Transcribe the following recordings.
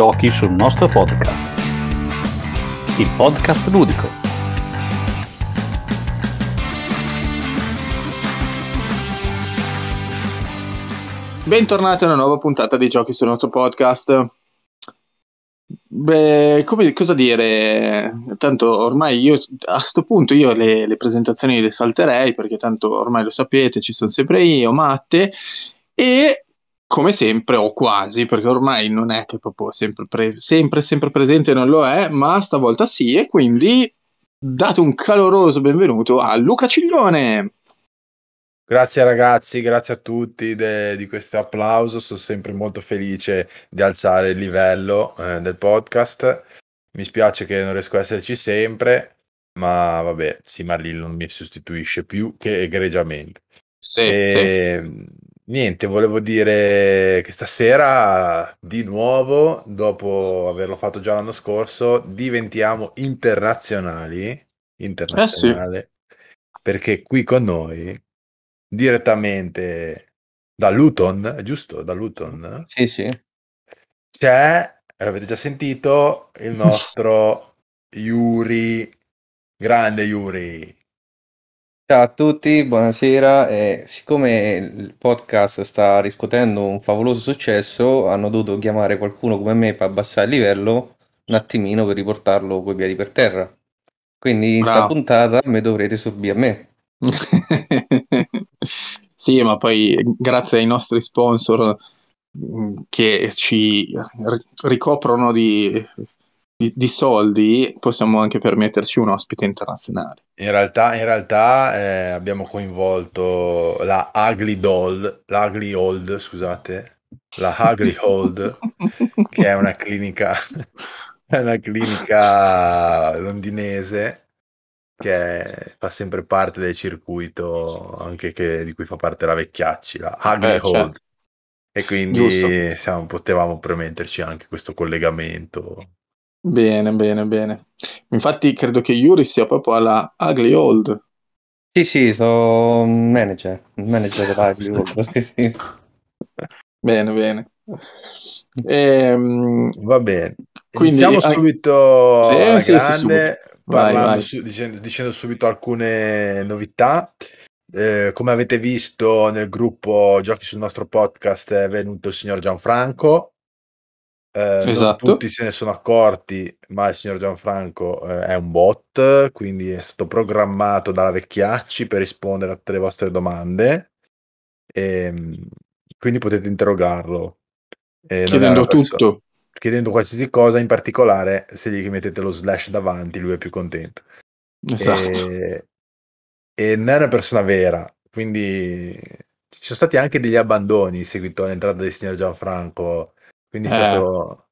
giochi sul nostro podcast. Il podcast ludico. Bentornati a una nuova puntata di giochi sul nostro podcast. Beh, come, cosa dire? Tanto ormai io a questo punto io le, le presentazioni le salterei perché tanto ormai lo sapete, ci sono sempre io, Matte e come sempre o quasi, perché ormai non è che proprio sempre, pre- sempre, sempre presente non lo è, ma stavolta sì, e quindi date un caloroso benvenuto a Luca Ciglione. Grazie ragazzi, grazie a tutti de- di questo applauso, sono sempre molto felice di alzare il livello eh, del podcast. Mi spiace che non riesco a esserci sempre, ma vabbè, sì, Marlin non mi sostituisce più che egregiamente. Sì, e... sì ehm, Niente, volevo dire che stasera di nuovo, dopo averlo fatto già l'anno scorso, diventiamo internazionali. Internazionale. Eh sì. Perché qui con noi, direttamente da Luton, giusto? Da Luton. Sì, sì. C'è, l'avete già sentito, il nostro Yuri, grande Yuri. Ciao a tutti, buonasera. Eh, siccome il podcast sta riscuotendo un favoloso successo, hanno dovuto chiamare qualcuno come me per abbassare il livello un attimino per riportarlo coi piedi per terra. Quindi in questa Bravo. puntata mi dovrete subire a me. Sì, ma poi grazie ai nostri sponsor mm, che ci ricoprono di di, di soldi possiamo anche permetterci un ospite internazionale. In realtà, in realtà eh, abbiamo coinvolto la Ugly Doll, l'Ugly Old, scusate, la Ugly Old, che è una clinica, è una clinica londinese che fa sempre parte del circuito anche che, di cui fa parte la vecchiacci, la eh Ugly Beh, Hold. Certo. E quindi siamo, potevamo permetterci anche questo collegamento Bene, bene, bene. Infatti credo che Yuri sia proprio alla Ugly Old. Sì, sì, sono un mm, manager, un manager della Ugly Old. sì, sì. Bene, bene. Ehm, Va bene. Quindi, Iniziamo ah, subito sì, alla sì, grande, sì, subito. Vai, vai. dicendo, dicendo subito alcune novità. Eh, come avete visto nel gruppo Giochi sul nostro podcast è venuto il signor Gianfranco eh, esatto. tutti se ne sono accorti, ma il signor Gianfranco eh, è un bot, quindi è stato programmato dalla Vecchiacci per rispondere a tutte le vostre domande. E, ehm, quindi potete interrogarlo. Eh, chiedendo tutto. Chiedendo qualsiasi cosa, in particolare se gli mettete lo slash davanti, lui è più contento. Esatto. E, e non è una persona vera, quindi ci sono stati anche degli abbandoni in seguito all'entrata del signor Gianfranco quindi eh, stato...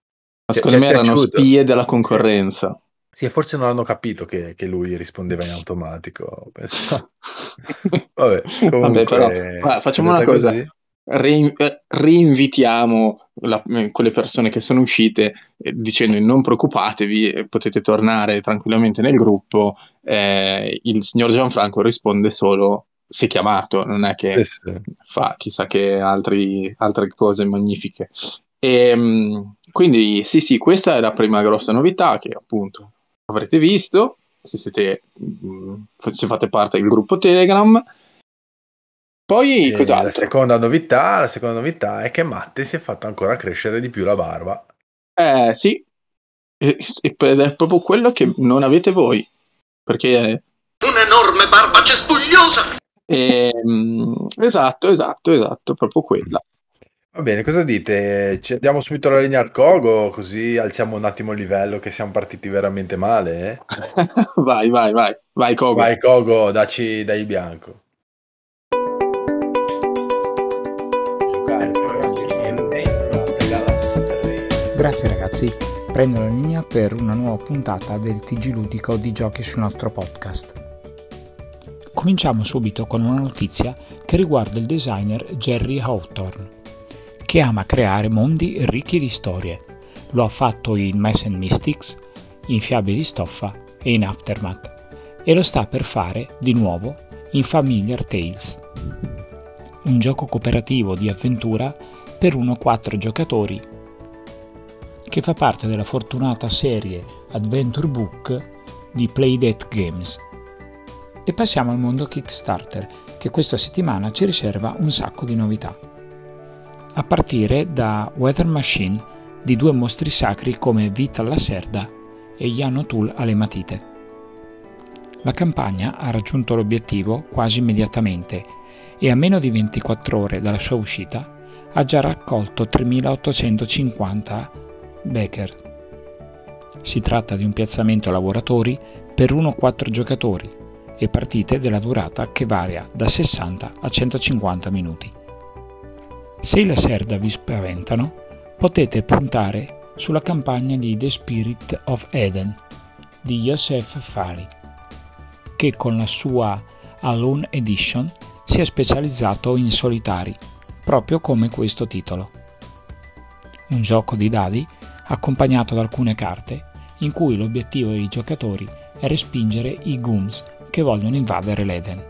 Ma secondo me erano piaciuto. spie della concorrenza. Sì, sì forse non hanno capito che, che lui rispondeva in automatico. Vabbè, comunque, Vabbè, però, guarda, facciamo una cosa. Così. Rein, eh, reinvitiamo la, eh, quelle persone che sono uscite eh, dicendo non preoccupatevi, eh, potete tornare tranquillamente nel gruppo, eh, il signor Gianfranco risponde solo se chiamato, non è che sì, sì. fa chissà che altri, altre cose magnifiche. E, ehm, quindi sì, sì, questa è la prima grossa novità che appunto avrete visto se, siete, mm, se fate parte del gruppo Telegram. Poi cos'altro? La seconda, novità, la seconda novità è che Matte si è fatto ancora crescere di più la barba. Eh sì, ed è proprio quello che non avete voi, perché un'enorme barba cespugliosa. Eh, esatto, esatto, esatto, proprio quella. Va bene, cosa dite? Ci andiamo subito alla linea al cogo, così alziamo un attimo il livello che siamo partiti veramente male. eh? vai, vai, vai, vai Cogo. Vai Cogo, dacci dai bianco. Grazie ragazzi, prendo la linea per una nuova puntata del TG Ludico di giochi sul nostro podcast. Cominciamo subito con una notizia che riguarda il designer Jerry Hawthorne che ama creare mondi ricchi di storie. Lo ha fatto in Mess and Mystics, in Fiabe di Stoffa e in Aftermath e lo sta per fare di nuovo in Familiar Tales, un gioco cooperativo di avventura per 1-4 giocatori che fa parte della fortunata serie Adventure Book di Playdate Games. E passiamo al mondo Kickstarter, che questa settimana ci riserva un sacco di novità a partire da Weather Machine di due mostri sacri come Vita alla Serda e Yanotul alle matite. La campagna ha raggiunto l'obiettivo quasi immediatamente e a meno di 24 ore dalla sua uscita ha già raccolto 3.850 becker. Si tratta di un piazzamento lavoratori per 1-4 giocatori e partite della durata che varia da 60 a 150 minuti. Se i Lacerda vi spaventano, potete puntare sulla campagna di The Spirit of Eden di Yosef Fari, che con la sua Alone Edition si è specializzato in solitari, proprio come questo titolo. Un gioco di dadi accompagnato da alcune carte, in cui l'obiettivo dei giocatori è respingere i Gooms che vogliono invadere l'Eden.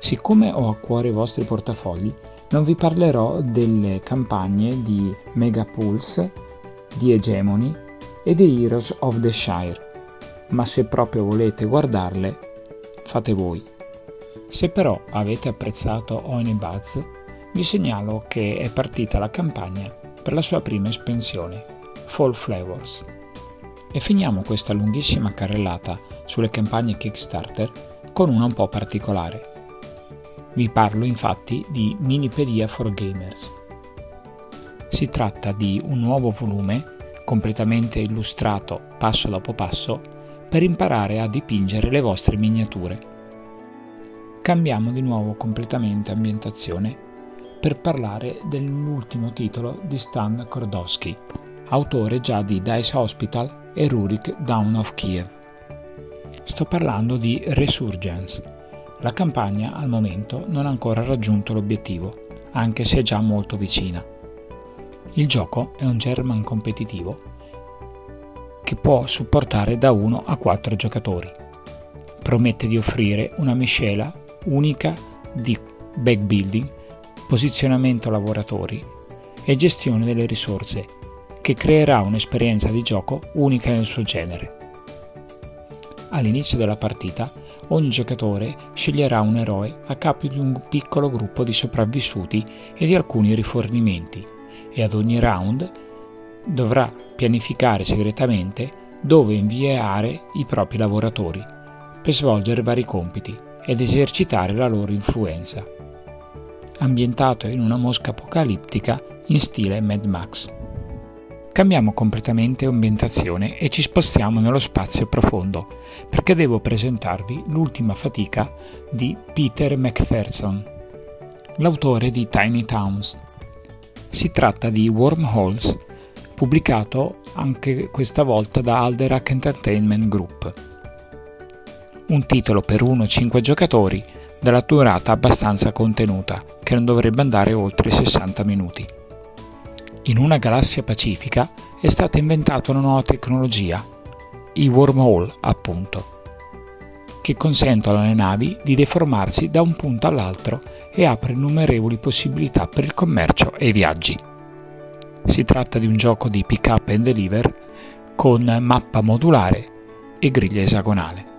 Siccome ho a cuore i vostri portafogli, non vi parlerò delle campagne di Megapulse, di Hegemony e di Heroes of the Shire, ma se proprio volete guardarle, fate voi. Se però avete apprezzato Onibuzz, vi segnalo che è partita la campagna per la sua prima espansione, Fall Flavors. E finiamo questa lunghissima carrellata sulle campagne Kickstarter con una un po' particolare, vi parlo infatti di Miniperia for Gamers. Si tratta di un nuovo volume, completamente illustrato passo dopo passo, per imparare a dipingere le vostre miniature. Cambiamo di nuovo completamente ambientazione per parlare dell'ultimo titolo di Stan Kordowski, autore già di Dice Hospital e Rurik Down of Kiev. Sto parlando di Resurgence, la campagna al momento non ha ancora raggiunto l'obiettivo, anche se è già molto vicina. Il gioco è un German competitivo che può supportare da 1 a 4 giocatori. Promette di offrire una miscela unica di back building, posizionamento lavoratori e gestione delle risorse, che creerà un'esperienza di gioco unica nel suo genere. All'inizio della partita ogni giocatore sceglierà un eroe a capo di un piccolo gruppo di sopravvissuti e di alcuni rifornimenti e ad ogni round dovrà pianificare segretamente dove inviare i propri lavoratori per svolgere vari compiti ed esercitare la loro influenza. Ambientato in una mosca apocalittica in stile Mad Max cambiamo completamente ambientazione e ci spostiamo nello spazio profondo, perché devo presentarvi l'ultima fatica di Peter MacPherson, l'autore di Tiny Towns. Si tratta di Wormholes, pubblicato anche questa volta da Alderac Entertainment Group. Un titolo per 1-5 giocatori dalla durata abbastanza contenuta, che non dovrebbe andare oltre 60 minuti in una galassia pacifica è stata inventata una nuova tecnologia, i wormhole appunto, che consentono alle navi di deformarsi da un punto all'altro e apre innumerevoli possibilità per il commercio e i viaggi. Si tratta di un gioco di pick up and deliver con mappa modulare e griglia esagonale.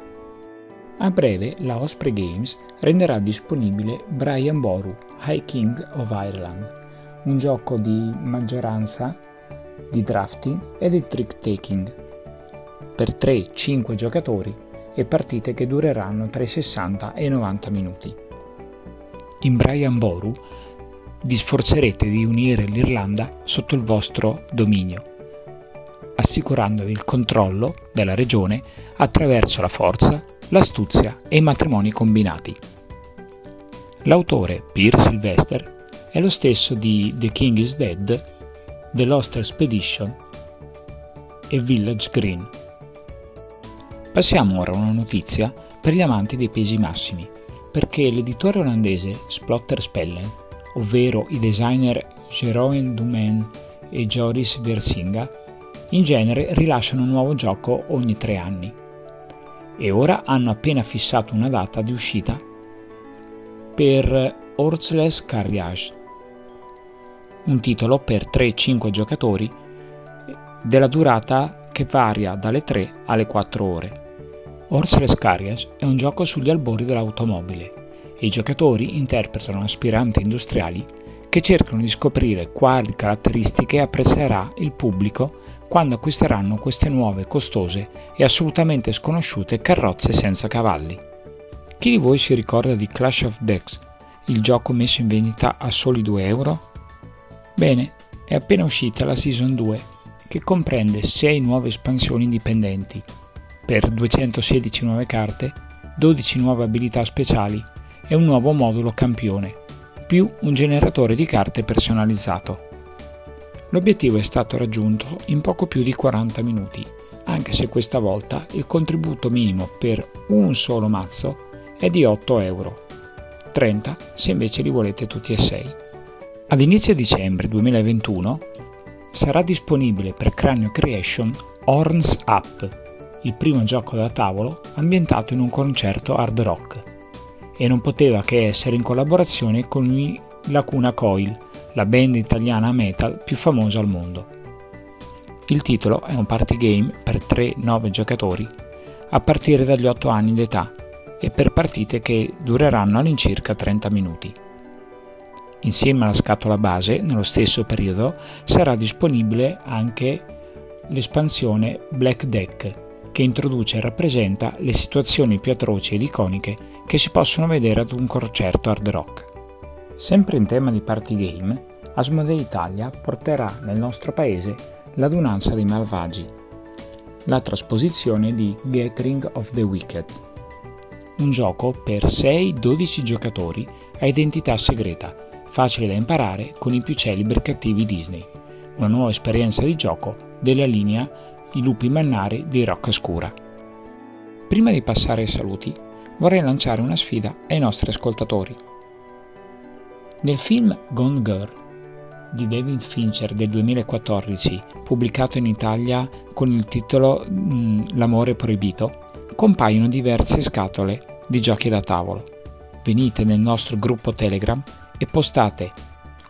A breve la Osprey Games renderà disponibile Brian Boru, High King of Ireland, un gioco di maggioranza, di drafting e di trick taking per 3-5 giocatori e partite che dureranno tra i 60 e i 90 minuti. In Brian Boru vi sforzerete di unire l'Irlanda sotto il vostro dominio, assicurandovi il controllo della regione attraverso la forza, l'astuzia e i matrimoni combinati. L'autore Peer Sylvester è lo stesso di The King is Dead, The Lost Expedition e Village Green. Passiamo ora a una notizia per gli amanti dei pesi massimi, perché l'editore olandese Splotter Spellen, ovvero i designer Jeroen Dumain e Joris Versinga, in genere rilasciano un nuovo gioco ogni tre anni e ora hanno appena fissato una data di uscita per Horseless Carriage un titolo per 3-5 giocatori della durata che varia dalle 3 alle 4 ore. Horse Carriage è un gioco sugli albori dell'automobile e i giocatori interpretano aspiranti industriali che cercano di scoprire quali caratteristiche apprezzerà il pubblico quando acquisteranno queste nuove, costose e assolutamente sconosciute carrozze senza cavalli. Chi di voi si ricorda di Clash of Decks, il gioco messo in vendita a soli 2 euro? Bene, è appena uscita la Season 2, che comprende 6 nuove espansioni indipendenti, per 216 nuove carte, 12 nuove abilità speciali e un nuovo modulo campione, più un generatore di carte personalizzato. L'obiettivo è stato raggiunto in poco più di 40 minuti, anche se questa volta il contributo minimo per un solo mazzo è di 8 euro, 30 se invece li volete tutti e 6. Ad inizio dicembre 2021 sarà disponibile per Cranio Creation Horns Up, il primo gioco da tavolo ambientato in un concerto hard rock, e non poteva che essere in collaborazione con i Lacuna Coil, la band italiana metal più famosa al mondo. Il titolo è un party game per 3-9 giocatori a partire dagli 8 anni d'età e per partite che dureranno all'incirca 30 minuti. Insieme alla scatola base, nello stesso periodo, sarà disponibile anche l'espansione Black Deck, che introduce e rappresenta le situazioni più atroci ed iconiche che si possono vedere ad un concerto hard rock. Sempre in tema di party game, Asmodee Italia porterà nel nostro paese l'adunanza dei malvagi, la trasposizione di Gathering of the Wicked, un gioco per 6-12 giocatori a identità segreta facile da imparare con i più celebri cattivi Disney, una nuova esperienza di gioco della linea I lupi mannari di Rocca Scura. Prima di passare ai saluti, vorrei lanciare una sfida ai nostri ascoltatori. Nel film Gone Girl di David Fincher del 2014, pubblicato in Italia con il titolo mm, L'amore proibito, compaiono diverse scatole di giochi da tavolo. Venite nel nostro gruppo Telegram e postate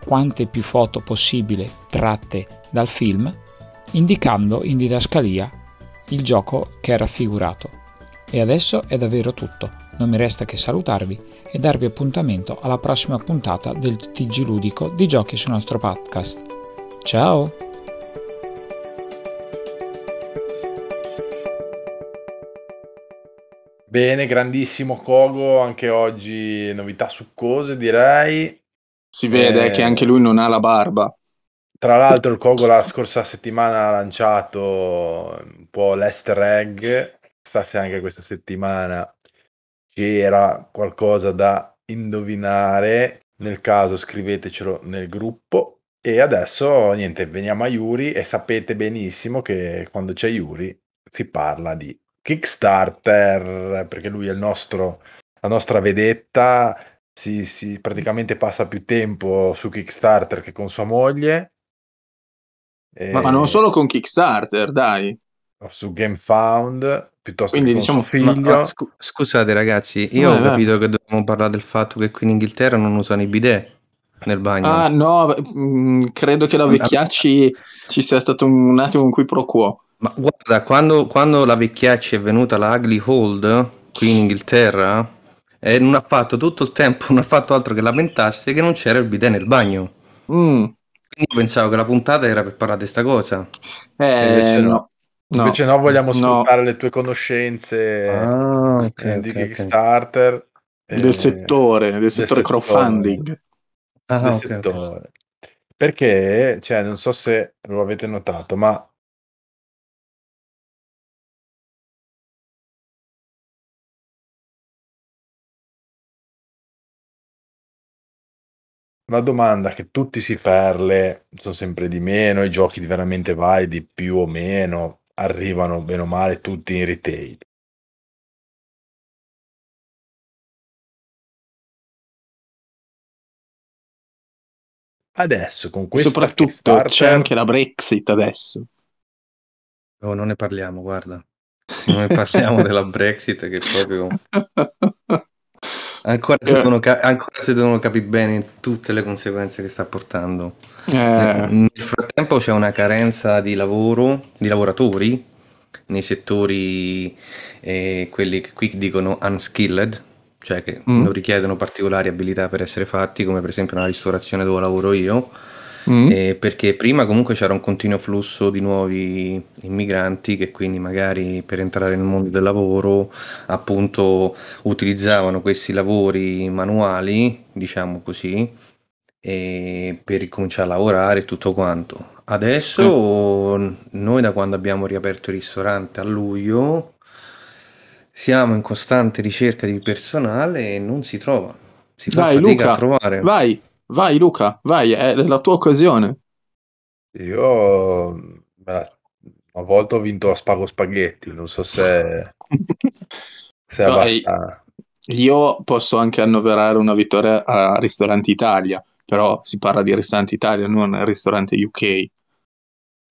quante più foto possibile tratte dal film, indicando in didascalia il gioco che è raffigurato. E adesso è davvero tutto, non mi resta che salutarvi e darvi appuntamento alla prossima puntata del TG Ludico di Giochi sul nostro podcast. Ciao! Bene, grandissimo Kogo, anche oggi novità succose direi. Si vede eh, che anche lui non ha la barba. Tra l'altro il Kogo la scorsa settimana ha lanciato un po' l'easter egg, chissà se anche questa settimana c'era qualcosa da indovinare, nel caso scrivetecelo nel gruppo. E adesso niente, veniamo a Yuri e sapete benissimo che quando c'è Yuri si parla di Kickstarter, perché lui è il nostro, la nostra vedetta, si, si praticamente passa più tempo su Kickstarter che con sua moglie. E... Ma, non solo con Kickstarter, dai. Su GameFound, piuttosto Quindi, che diciamo, figlio. Ma, ma, scu- scusate ragazzi, io eh, ho capito eh. che dobbiamo parlare del fatto che qui in Inghilterra non usano i bidet nel bagno. Ah no, mh, mm, credo che la vecchiacci ci sia stato un, un attimo un qui pro quo. Ma guarda, quando, quando la vecchiaccia è venuta la Ugly Hold qui in Inghilterra, e eh, non ha fatto tutto il tempo, non ha fatto altro che lamentarsi che non c'era il bidet nel bagno. Mm. Quindi pensavo che la puntata era per parlare di questa cosa. Eh, invece no. no. Invece no, vogliamo sfruttare no. le tue conoscenze ah, okay, eh, di okay, Kickstarter. Okay. Eh, del, settore, del, del settore, crowdfunding. Ah, del settore. Perché, cioè, non so se lo avete notato, ma Una domanda che tutti si ferle, sono sempre di meno, i giochi veramente validi più o meno arrivano bene o male tutti in retail. Adesso con questo Soprattutto Kickstarter... c'è anche la Brexit adesso. No, oh, non ne parliamo, guarda. Non ne parliamo della Brexit che proprio... Ancora si eh. ca- ancora se, devono capire bene tutte le conseguenze che sta portando. Eh. Nel frattempo c'è una carenza di lavoro, di lavoratori nei settori, eh, quelli che qui dicono unskilled, cioè che mm. non richiedono particolari abilità per essere fatti, come per esempio nella ristorazione dove lavoro io mm. eh, perché prima comunque c'era un continuo flusso di nuovi immigranti che quindi magari per entrare nel mondo del lavoro appunto utilizzavano questi lavori manuali, diciamo così, per ricominciare a lavorare e tutto quanto. Adesso mm. noi da quando abbiamo riaperto il ristorante a luglio siamo in costante ricerca di personale e non si trova. Si Dai, Vai, fatica Luca, a trovare. Vai, Vai Luca, vai, è la tua occasione. Io una volta ho vinto a Spago Spaghetti, non so se, se è abbastanza. Io posso anche annoverare una vittoria a Ristorante Italia, però si parla di Ristorante Italia, non Ristorante UK. Eh.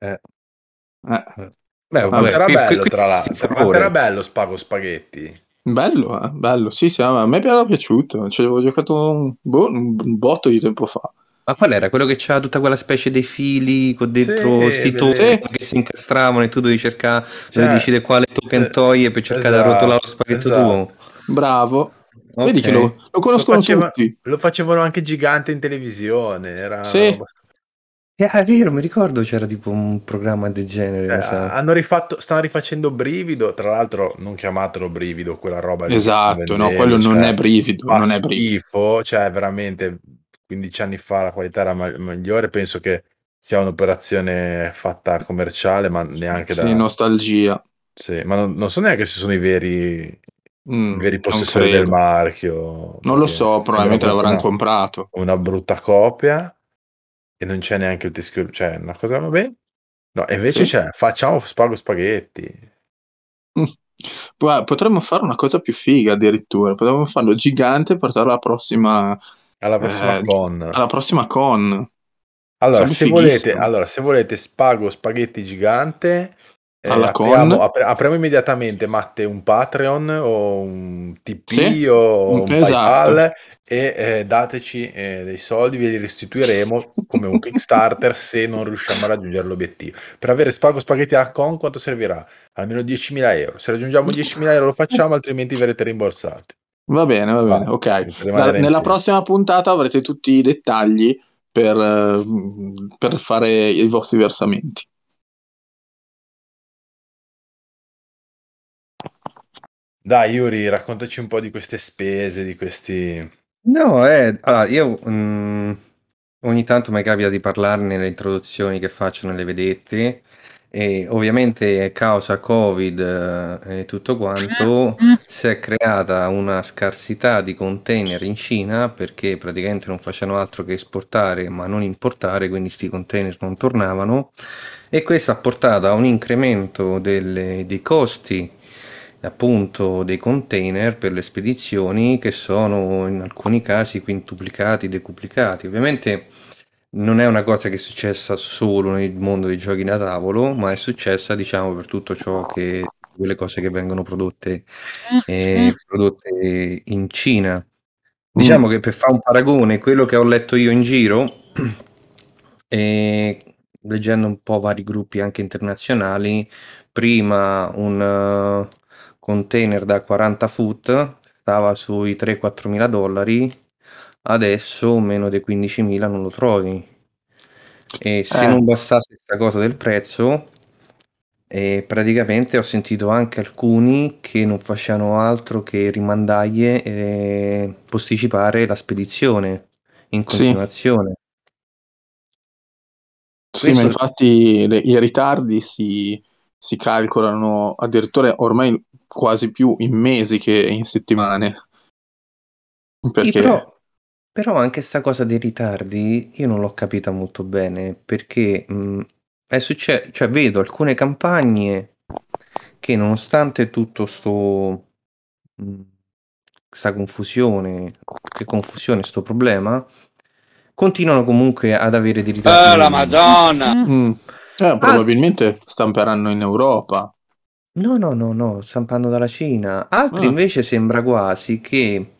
eh. Beh, vabbè, era bello tra l'altro, era bello Spago Spaghetti. Bello, eh, bello. Sì, sì, a me era piaciuto. Ci avevo giocato un, boh, un botto di tempo fa. Ma qual era? Quello che c'ha tutta quella specie dei fili con dentro questi sì, token sì. che si incastravano e tu devi cercare, cioè, devi decidere quale token sì. toglie per cercare esatto, di arrotolare lo spaghetto esatto. tuo. Bravo. Okay. Vedi che lo, lo conoscono lo faceva, tutti. Lo facevano anche gigante in televisione. Era sì. Roba eh, è vero, mi ricordo c'era tipo un programma del genere. Eh, hanno rifatto, stanno rifacendo Brivido, tra l'altro non chiamatelo Brivido, quella roba. lì. Esatto, no, quello cioè, non è Brivido. Non è brivido. cioè veramente 15 anni fa la qualità era migliore, penso che sia un'operazione fatta commerciale, ma neanche sì, da... nostalgia. Sì, ma non, non so neanche se sono i veri Mm, veri possessori del marchio. Non lo so, probabilmente l'avranno comprato. Una brutta copia e non c'è neanche il teschio, cioè una cosa va bene. No, invece sì. c'è, facciamo spago spaghetti. Mm. Ah, potremmo fare una cosa più figa addirittura, potremmo farlo gigante e portarlo alla prossima... Alla prossima eh, con. Alla prossima con. Allora se, volete, allora se, volete, spago spaghetti gigante, eh, apriamo, apri- apriamo, immediatamente, Matte, un Patreon o un TP sì, o un esatto. PayPal e eh, dateci eh, dei soldi, ve li restituiremo come un Kickstarter se non riusciamo a raggiungere l'obiettivo. Per avere Spago Spaghetti a Con quanto servirà? Almeno 10.000 euro. Se raggiungiamo 10.000 euro lo facciamo, altrimenti verrete rimborsati. Va bene, va bene, ah, ok. Da, nella prossima puntata avrete tutti i dettagli per, mm, per fare i vostri versamenti. Dai Yuri, raccontaci un po' di queste spese, di questi... No, eh, allora, io mh, mm, ogni tanto mi capita di parlarne nelle introduzioni che faccio nelle vedette e ovviamente causa Covid eh, e tutto quanto mm. si è creata una scarsità di container in Cina perché praticamente non facevano altro che esportare ma non importare, quindi questi container non tornavano e questo ha portato a un incremento delle, dei costi appunto dei container per le spedizioni che sono in alcuni casi quintuplicati, decuplicati. Ovviamente non è una cosa che è successa solo nel mondo dei giochi da tavolo, ma è successa diciamo per tutto ciò che quelle cose che vengono prodotte, eh, mm-hmm. prodotte in Cina. Mm. Diciamo che per fare un paragone, quello che ho letto io in giro, eh, leggendo un po' vari gruppi anche internazionali, prima un, uh, container da 40 foot stava sui 3-4 mila dollari, adesso meno dei 15 mila non lo trovi. E se eh. non bastasse questa cosa del prezzo, eh, praticamente ho sentito anche alcuni che non facciano altro che rimandargli e posticipare la spedizione in continuazione. Sì, sì ma infatti le, i ritardi si, si calcolano addirittura ormai quasi più in mesi che in settimane. Perché... però, però, anche questa cosa dei ritardi io non l'ho capita molto bene perché mh, mm, è successo, cioè vedo alcune campagne che nonostante tutto sto... questa mm, confusione, che confusione, sto problema, continuano comunque ad avere dei ritardi. Oh, la madonna! Mm. Eh, ah, probabilmente ah. stamperanno in Europa. No, no, no, no, stampando dalla Cina. Altri Ah, invece sembra quasi che...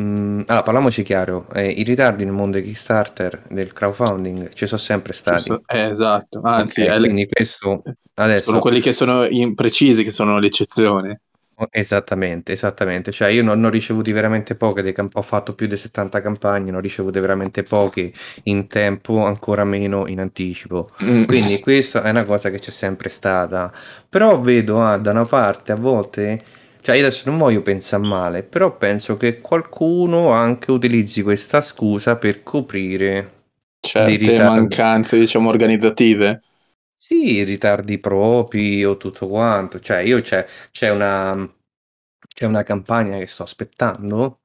Mm, allora, parliamoci chiaro, eh, i ritardi nel mondo dei Kickstarter, del crowdfunding, ci sono sempre stati. giusto. Eh, esatto. Anzi, Ok, è le- quindi questo sono adesso... quelli che sono imprecisi che sono l'eccezione esattamente, esattamente. Cioè io non ho ricevuti veramente poche dei camp ho fatto più di 70 campagne, ne ho ricevute veramente poche in tempo, ancora meno in anticipo. Mh. Mm. Quindi questa è una cosa che c'è sempre stata. Però vedo ah, da una parte a volte cioè io adesso non voglio pensare male, però penso che qualcuno anche utilizzi questa scusa per coprire Certe mancanze, diciamo, organizzative. Sì, i ritardi propri o tutto quanto. Cioè, io c'è c'è una mhmm, c'è una campagna che sto aspettando,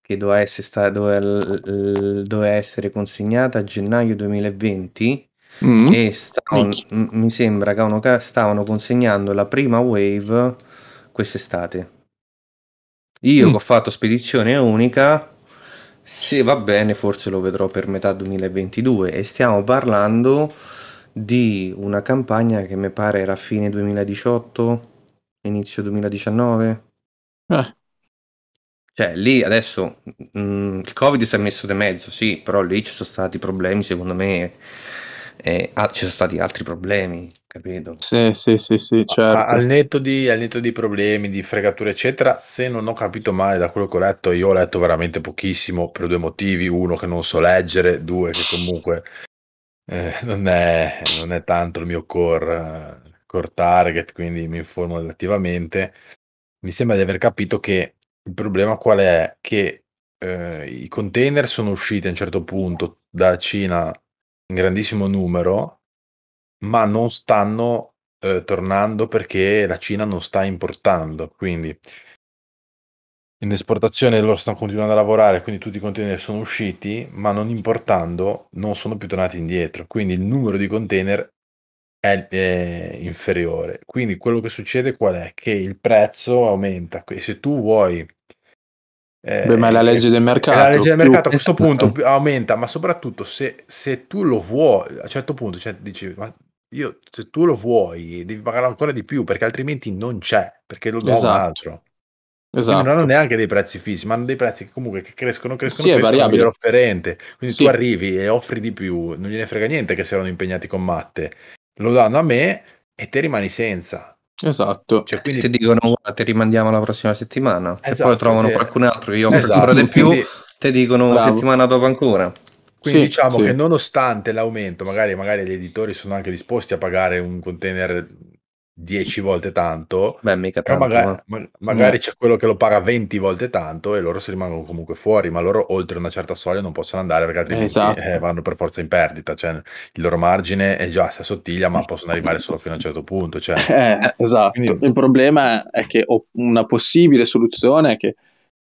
che doveva essere, sta dove doveva essere consegnata a gennaio 2020 Mh. e stavano Minchia. mi sembra che stavano consegnando la prima wave quest'estate. Io che ho fatto spedizione unica, se va bene forse lo vedrò per metà 2022 e stiamo parlando di una campagna che mi pare era fine 2018, inizio 2019. Eh. Cioè, lì adesso mh, mm, il Covid si è messo di mezzo, sì, però lì ci sono stati problemi, secondo me, eh, ah, ci sono stati altri problemi, capito? Sì, sì, sì, sì certo. A, al, netto di, al, netto di, problemi, di fregature, eccetera, se non ho capito male da quello che ho letto, io ho letto veramente pochissimo per due motivi. Uno, che non so leggere, due, che comunque eh, non, è, non è tanto il mio core, core target, quindi mi informo relativamente. Mi sembra di aver capito che il problema qual è? Che eh, i container sono usciti a un certo punto dalla Cina in grandissimo numero, ma non stanno eh, tornando perché la Cina non sta importando. Quindi in esportazione loro stanno continuando a lavorare, quindi tutti i container sono usciti, ma non importando non sono più tornati indietro, quindi il numero di container è, è inferiore. Quindi quello che succede qual è? Che il prezzo aumenta, se tu vuoi... Eh, Beh, ma è la eh, legge del mercato. La legge del mercato a questo esatto. punto aumenta, ma soprattutto se, se tu lo vuoi, a un certo punto cioè, dici, ma io, se tu lo vuoi devi pagare ancora di più perché altrimenti non c'è, perché lo do esatto. un altro. Esatto. Quindi non hanno neanche dei prezzi fissi, ma hanno dei prezzi che comunque crescono, crescono, sì, crescono, miglior offerente. Quindi sì. tu arrivi e offri di più, non gliene frega niente che si erano impegnati con Matte. Lo danno a me e te rimani senza. Esatto. Cioè, quindi... Ti dicono, guarda, ti rimandiamo alla prossima settimana. Esatto, Se poi esatto, trovano te... Cioè qualcun altro che io offre esatto, ancora di più, quindi... ti dicono Bravo. settimana dopo ancora. Quindi sì, diciamo sì. che nonostante l'aumento, magari, magari gli editori sono anche disposti a pagare un container 10 volte tanto, Beh, mica tanto magari, ma... magari c'è quello che lo paga 20 volte tanto e loro si rimangono comunque fuori, ma loro oltre una certa soglia non possono andare perché altrimenti esatto. eh, vanno per forza in perdita, cioè, il loro margine è già si assottiglia ma possono arrivare solo fino a un certo punto. Cioè. Eh, esatto, Quindi... il problema è che una possibile soluzione è che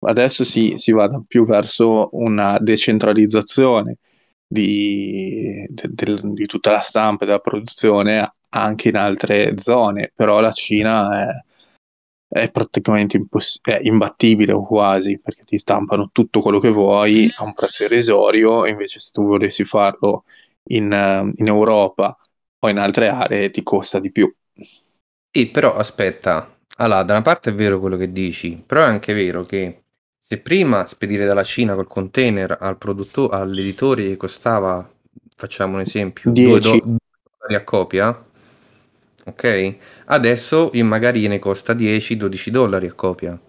adesso si, si vada più verso una decentralizzazione di, de, de, di tutta la stampa e della produzione anche in altre zone, però la Cina è, è praticamente imposs- è imbattibile o quasi, perché ti stampano tutto quello che vuoi mm. a un prezzo irrisorio, invece se tu volessi farlo in, in Europa o in altre aree ti costa di più. Sì, però aspetta, allora da una parte è vero quello che dici, però è anche vero che se prima spedire dalla Cina col container al produttore, all'editore costava, facciamo un esempio, 10 dollari a copia, ok? Adesso magari ne costa 10-12 dollari a copia.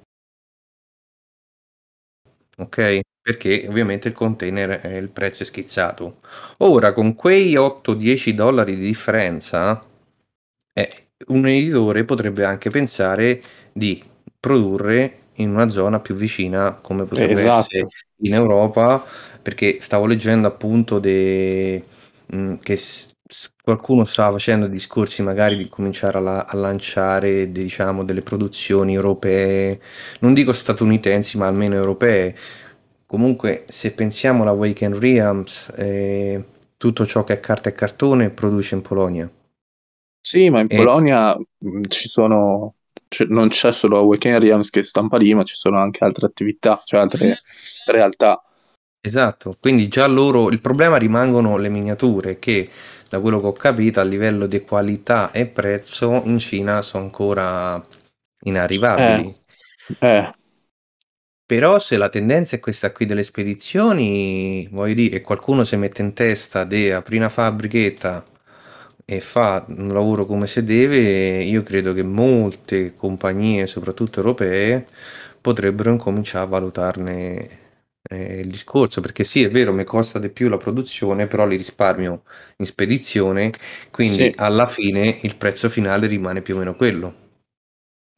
Ok? Perché ovviamente il container eh, il prezzo è schizzato. Ora, con quei 8-10 dollari di differenza, eh, un editore potrebbe anche pensare di produrre in una zona più vicina come potrebbe esatto. essere in Europa perché stavo leggendo appunto de, mh, mm, che qualcuno stava facendo discorsi magari di cominciare a, la- a lanciare diciamo, delle produzioni europee, non dico statunitensi, ma almeno europee. Comunque, se pensiamo alla Wake and Realms, eh, tutto ciò che è carta e cartone produce in Polonia. Sì, ma in e... Polonia mm, ci sono cioè, non c'è solo Wake and Realms che stampa lì, ma ci sono anche altre attività, cioè altre realtà. Esatto, quindi già loro il problema rimangono le miniature che da quello che ho capito a livello di qualità e prezzo in Cina sono ancora inarrivabili. Eh. eh. Però se la tendenza è questa qui delle spedizioni, voglio dire, e qualcuno si mette in testa di aprire una fabbrichetta e fa un lavoro come si deve, io credo che molte compagnie, soprattutto europee, potrebbero incominciare a valutarne il discorso, perché sì, è vero, mi costa di più la produzione, però li risparmio in spedizione, quindi sì. alla fine il prezzo finale rimane più o meno quello.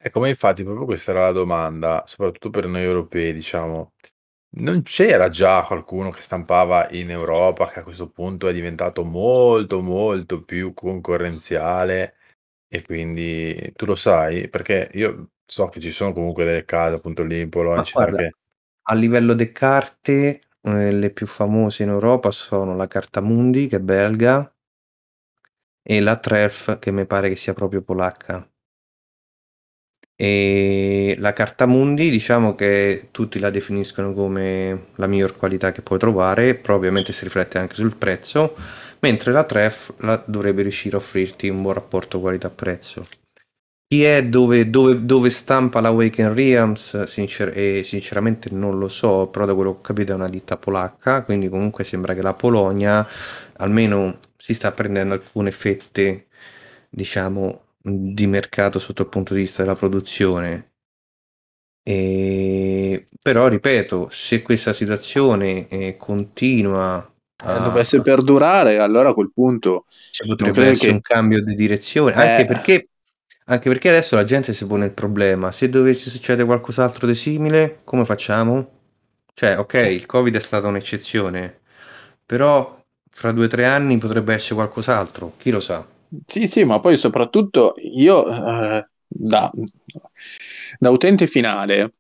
Ecco, ma infatti proprio questa era la domanda, soprattutto per noi europei, diciamo. Non c'era già qualcuno che stampava in Europa che a questo punto è diventato molto molto più concorrenziale e quindi tu lo sai perché io so che ci sono comunque delle case appunto lì in Polonia Ma guarda, che a livello di carte, eh, le più famose in Europa sono la Carta Mundi, che è belga, e la Treff che mi pare che sia proprio polacca. E la Carta Mundi, diciamo che tutti la definiscono come la miglior qualità che puoi trovare, però ovviamente si riflette anche sul prezzo, mentre la Treff la dovrebbe riuscire a offrirti un buon rapporto qualità-prezzo chi è, dove, dove, dove stampa la Waken Realms, sincer- e sinceramente non lo so, però da quello che ho capito è una ditta polacca, quindi comunque sembra che la Polonia almeno si sta prendendo alcune fette, diciamo, di mercato sotto il punto di vista della produzione. E... Però ripeto, se questa situazione eh, continua eh, a... dovesse perdurare, allora a quel punto ci potrebbe essere che... un cambio di direzione, eh. anche perché anche perché adesso la gente si pone il problema, se dovesse succedere qualcos'altro di simile, come facciamo? Cioè, ok, il Covid è stata un'eccezione, però fra due o tre anni potrebbe essere qualcos'altro, chi lo sa. Sì, sì, ma poi soprattutto io eh, da, da, utente finale,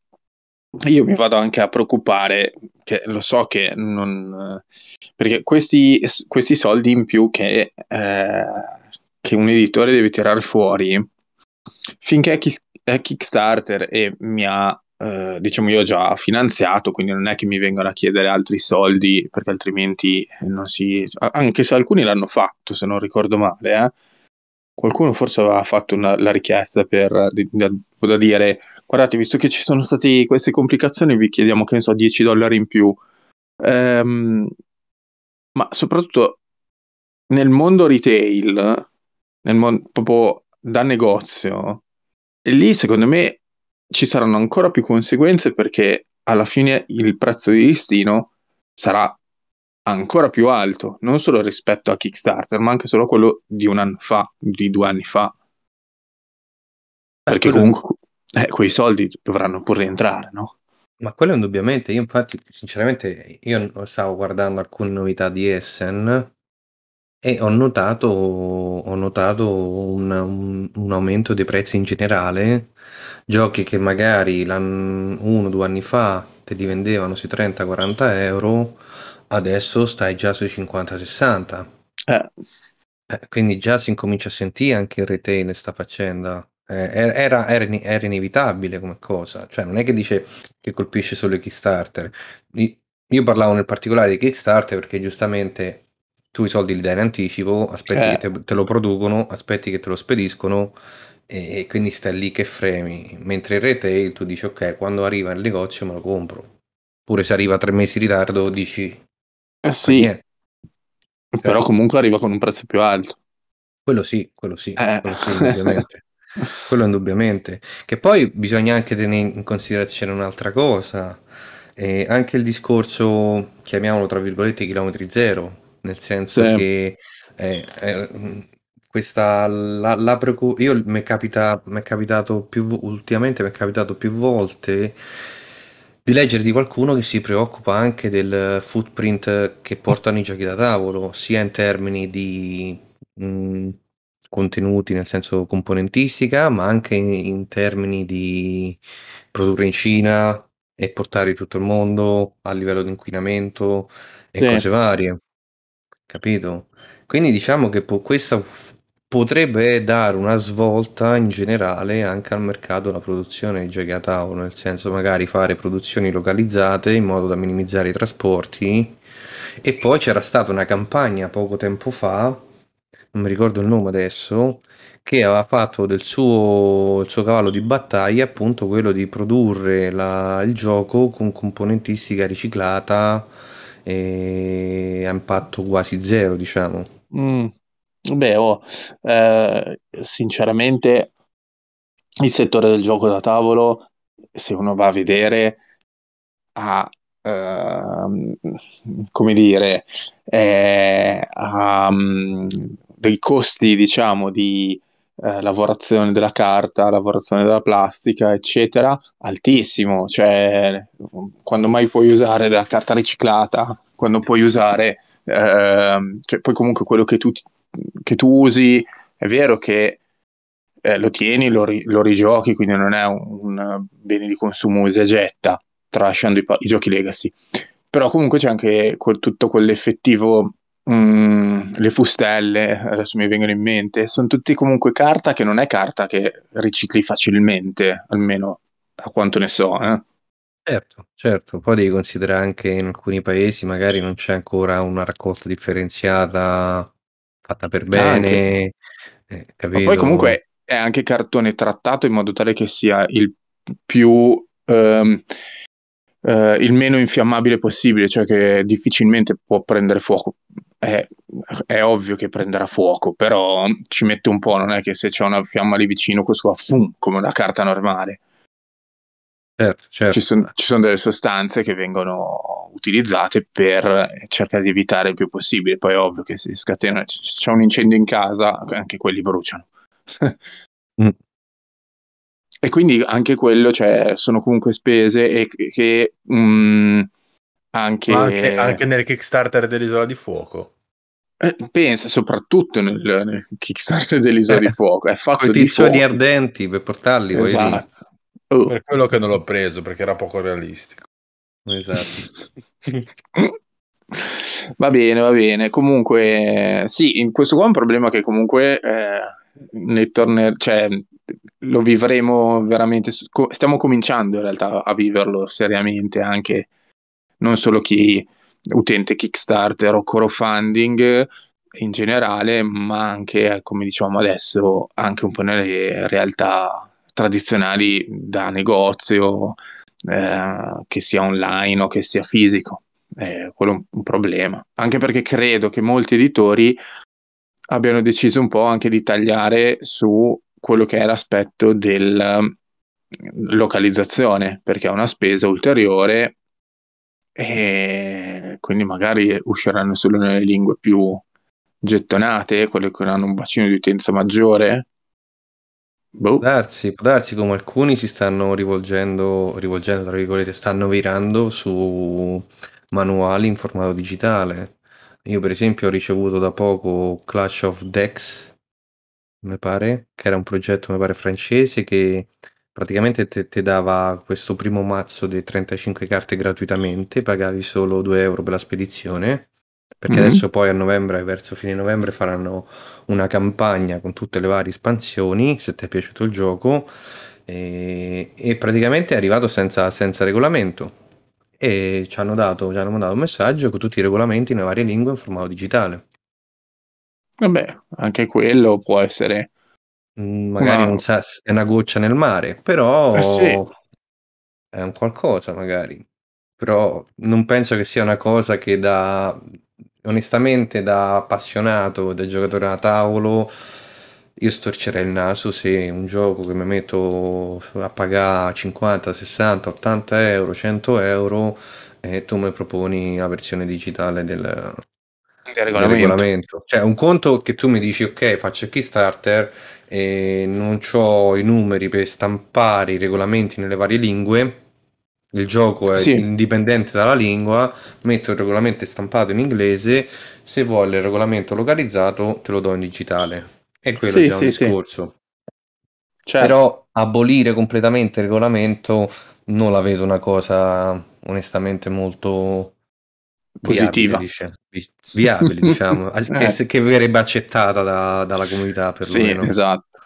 io mi vado anche a preoccupare, che lo so che non... Eh, perché questi, questi soldi in più che, eh, che un editore deve tirare fuori, Finché è Kickstarter e mi ha, eh, diciamo, io ho già finanziato, quindi non è che mi vengano a chiedere altri soldi, perché altrimenti non si... Anche se alcuni l'hanno fatto, se non ricordo male, eh. Qualcuno forse aveva fatto una, la richiesta per di, da, da, dire guardate, visto che ci sono state queste complicazioni, vi chiediamo che ne so, 10 dollari in più. Ehm, ma soprattutto nel mondo retail, nel mondo proprio da negozio. E lì secondo me ci saranno ancora più conseguenze perché alla fine il prezzo di listino sarà ancora più alto, non solo rispetto a Kickstarter, ma anche solo a quello di un anno fa, di due anni fa. Perché comunque eh, quei soldi dovranno pur rientrare, no? Ma quello indubbiamente, io infatti sinceramente io non stavo guardando alcune novità di Essen, e ho notato, ho notato un, un- un aumento dei prezzi in generale, giochi che magari uno o due anni fa te li vendevano sui 30-40 euro, adesso stai già sui 50-60. Eh. eh, quindi già si incomincia a sentire anche il retail sta facendo. Eh, eh, era, era ine- era inevitabile come cosa, cioè non è che dice che colpisce solo i Kickstarter. I- Io parlavo nel particolare di Kickstarter perché giustamente tu i soldi li dai in anticipo, aspetti eh. che te, te, lo producono, aspetti che te lo spediscono e, e, quindi stai lì che fremi. Mentre in retail tu dici ok, quando arriva il negozio me lo compro. Pure se arriva tre mesi in ritardo dici... Eh sì, cioè, però comunque arriva con un prezzo più alto. Quello sì, quello sì, eh. quello sì, ovviamente. quello indubbiamente. Che poi bisogna anche tenere in considerazione un'altra cosa, eh, anche il discorso, chiamiamolo tra virgolette, chilometri zero, nel senso sì. che eh, eh, mm, questa la, la preoccup- mi è, capita, capitato più ultimamente mi è capitato più volte di leggere di qualcuno che si preoccupa anche del footprint che portano i giochi da tavolo, sia in termini di mh, mm, contenuti, nel senso componentistica, ma anche in, in, termini di produrre in Cina e portare tutto il mondo a livello di inquinamento e sì. cose varie. Capito? Quindi diciamo che po questa f potrebbe dare una svolta in generale anche al mercato della produzione di giochi a nel senso magari fare produzioni localizzate in modo da minimizzare i trasporti. E poi c'era stata una campagna poco tempo fa, non mi ricordo il nome adesso, che aveva fatto del suo, suo cavallo di battaglia appunto quello di produrre la, il gioco con componentistica riciclata e a impatto quasi zero, diciamo. Mm. Beh, oh, eh, sinceramente il settore del gioco da tavolo, se uno va a vedere, ha, eh, come dire, eh, ha, mm, dei costi, diciamo, di eh, lavorazione della carta, lavorazione della plastica, eccetera, altissimo, cioè mm, quando mai puoi usare della carta riciclata, quando puoi usare, eh, cioè, poi comunque quello che tu, che tu, usi, è vero che eh, lo tieni, lo, ri, lo, rigiochi, quindi non è un, un bene di consumo usa tralasciando i, i, giochi legacy, però comunque c'è anche quel, tutto quell'effettivo Mm, le fustelle, adesso mi vengono in mente, sono tutti comunque carta che non è carta che ricicli facilmente, almeno a quanto ne so. Eh. Certo, certo, poi devi considerare anche in alcuni paesi magari non c'è ancora una raccolta differenziata fatta per bene, eh, poi comunque è anche cartone trattato in modo tale che sia il più... Um, Uh, il meno infiammabile possibile, cioè che difficilmente può prendere fuoco è, è, ovvio che prenderà fuoco, però ci mette un po', non è che se c'è una fiamma lì vicino questo va fum, come una carta normale. Certo, certo. Ci, son, ci sono delle sostanze che vengono utilizzate per cercare di evitare il più possibile, poi è ovvio che se scatena, c'è un incendio in casa, anche quelli bruciano. mm. E quindi anche quello, cioè, sono comunque spese e che... Um, anche, anche, anche nel Kickstarter dell'Isola di Fuoco. Eh, pensa soprattutto nel, nel Kickstarter dell'Isola eh, di Fuoco. È fatto di tizioni ardenti per portarli. Esatto. Oh. Per quello che non l'ho preso perché era poco realistico. Esatto. va bene, va bene. Comunque, sì, in questo qua è un problema che comunque eh, ne torner- cioè, lo vivremo veramente. Su- stiamo cominciando in realtà a viverlo seriamente anche non solo chi utente Kickstarter o crowdfunding in generale, ma anche, eh, come diciamo adesso, anche un po' nelle realtà tradizionali da negozio, eh, che sia online o che sia fisico. Eh, quello è un, un problema. Anche perché credo che molti editori abbiano deciso un po' anche di tagliare su quello che è l'aspetto della mm, localizzazione, perché è una spesa ulteriore e quindi magari usciranno solo nelle lingue più gettonate, quelle che hanno un bacino di utenza maggiore. Boh. darsi, darsi come alcuni si stanno rivolgendo, rivolgendo tra virgolette, stanno virando su manuali in formato digitale. Io per esempio ho ricevuto da poco Clash of Decks, mi pare, che era un progetto, mi pare, francese che Praticamente ti dava questo primo mazzo di 35 carte gratuitamente, pagavi solo 2 euro per la spedizione, perché mm-hmm. adesso poi a novembre, verso fine novembre, faranno una campagna con tutte le varie espansioni, se ti è piaciuto il gioco, e, e praticamente è arrivato senza, senza regolamento e ci hanno, dato, ci hanno mandato un messaggio con tutti i regolamenti nelle varie lingue in formato digitale. Vabbè, anche quello può essere Mhmm, magari no. non sa, se è una goccia nel mare, però eh sì. è un qualcosa magari. Però non penso che sia una cosa che da onestamente da appassionato, da giocatore a tavolo, io storcerei il naso se un gioco che mi metto a pagare 50, 60, 80 euro, 100 euro e tu mi proponi la versione digitale del, del, regolamento. del regolamento. Cioè un conto che tu mi dici ok faccio il Kickstarter e non ho i numeri per stampare i regolamenti nelle varie lingue, il gioco è sì. indipendente dalla lingua, metto il regolamento stampato in inglese, se vuoi il regolamento localizzato te lo do in digitale. E quello sì, è già sì, un discorso. Certo. Però abolire completamente il regolamento non la vedo una cosa onestamente molto positiva. Viabile, viabile, diciamo, eh. che verrebbe accettata da, dalla comunità per Sì, meno. esatto.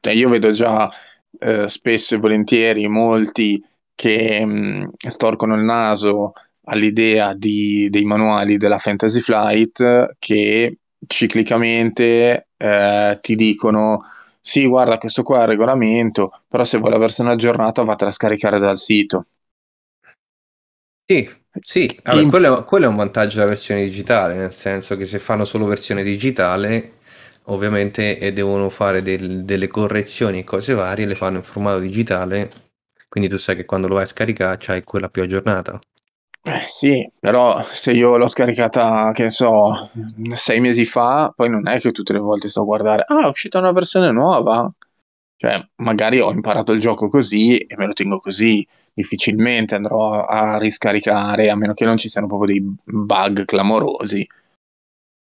Cioè, io vedo già eh, spesso e volentieri molti che mh, mm, storcono il naso all'idea di, dei manuali della Fantasy Flight che ciclicamente eh, ti dicono sì, guarda, questo qua è il regolamento, però se vuoi la versione aggiornata va a scaricare dal sito. Sì, sì, allora, In- quello, è, quello è un vantaggio della versione digitale, nel senso che se fanno solo versione digitale, ovviamente e devono fare del- delle correzioni e cose varie, le fanno in formato digitale, quindi tu sai che quando lo vai a scaricare c'hai quella più aggiornata. Eh, sì, però se io l'ho scaricata, che so, sei mesi fa, poi non è che tutte le volte sto a guardare, ah, è uscita una versione nuova. Cioè, magari ho imparato il gioco così e me lo tengo così difficilmente andrò a riscaricare a meno che non ci siano proprio dei bug clamorosi.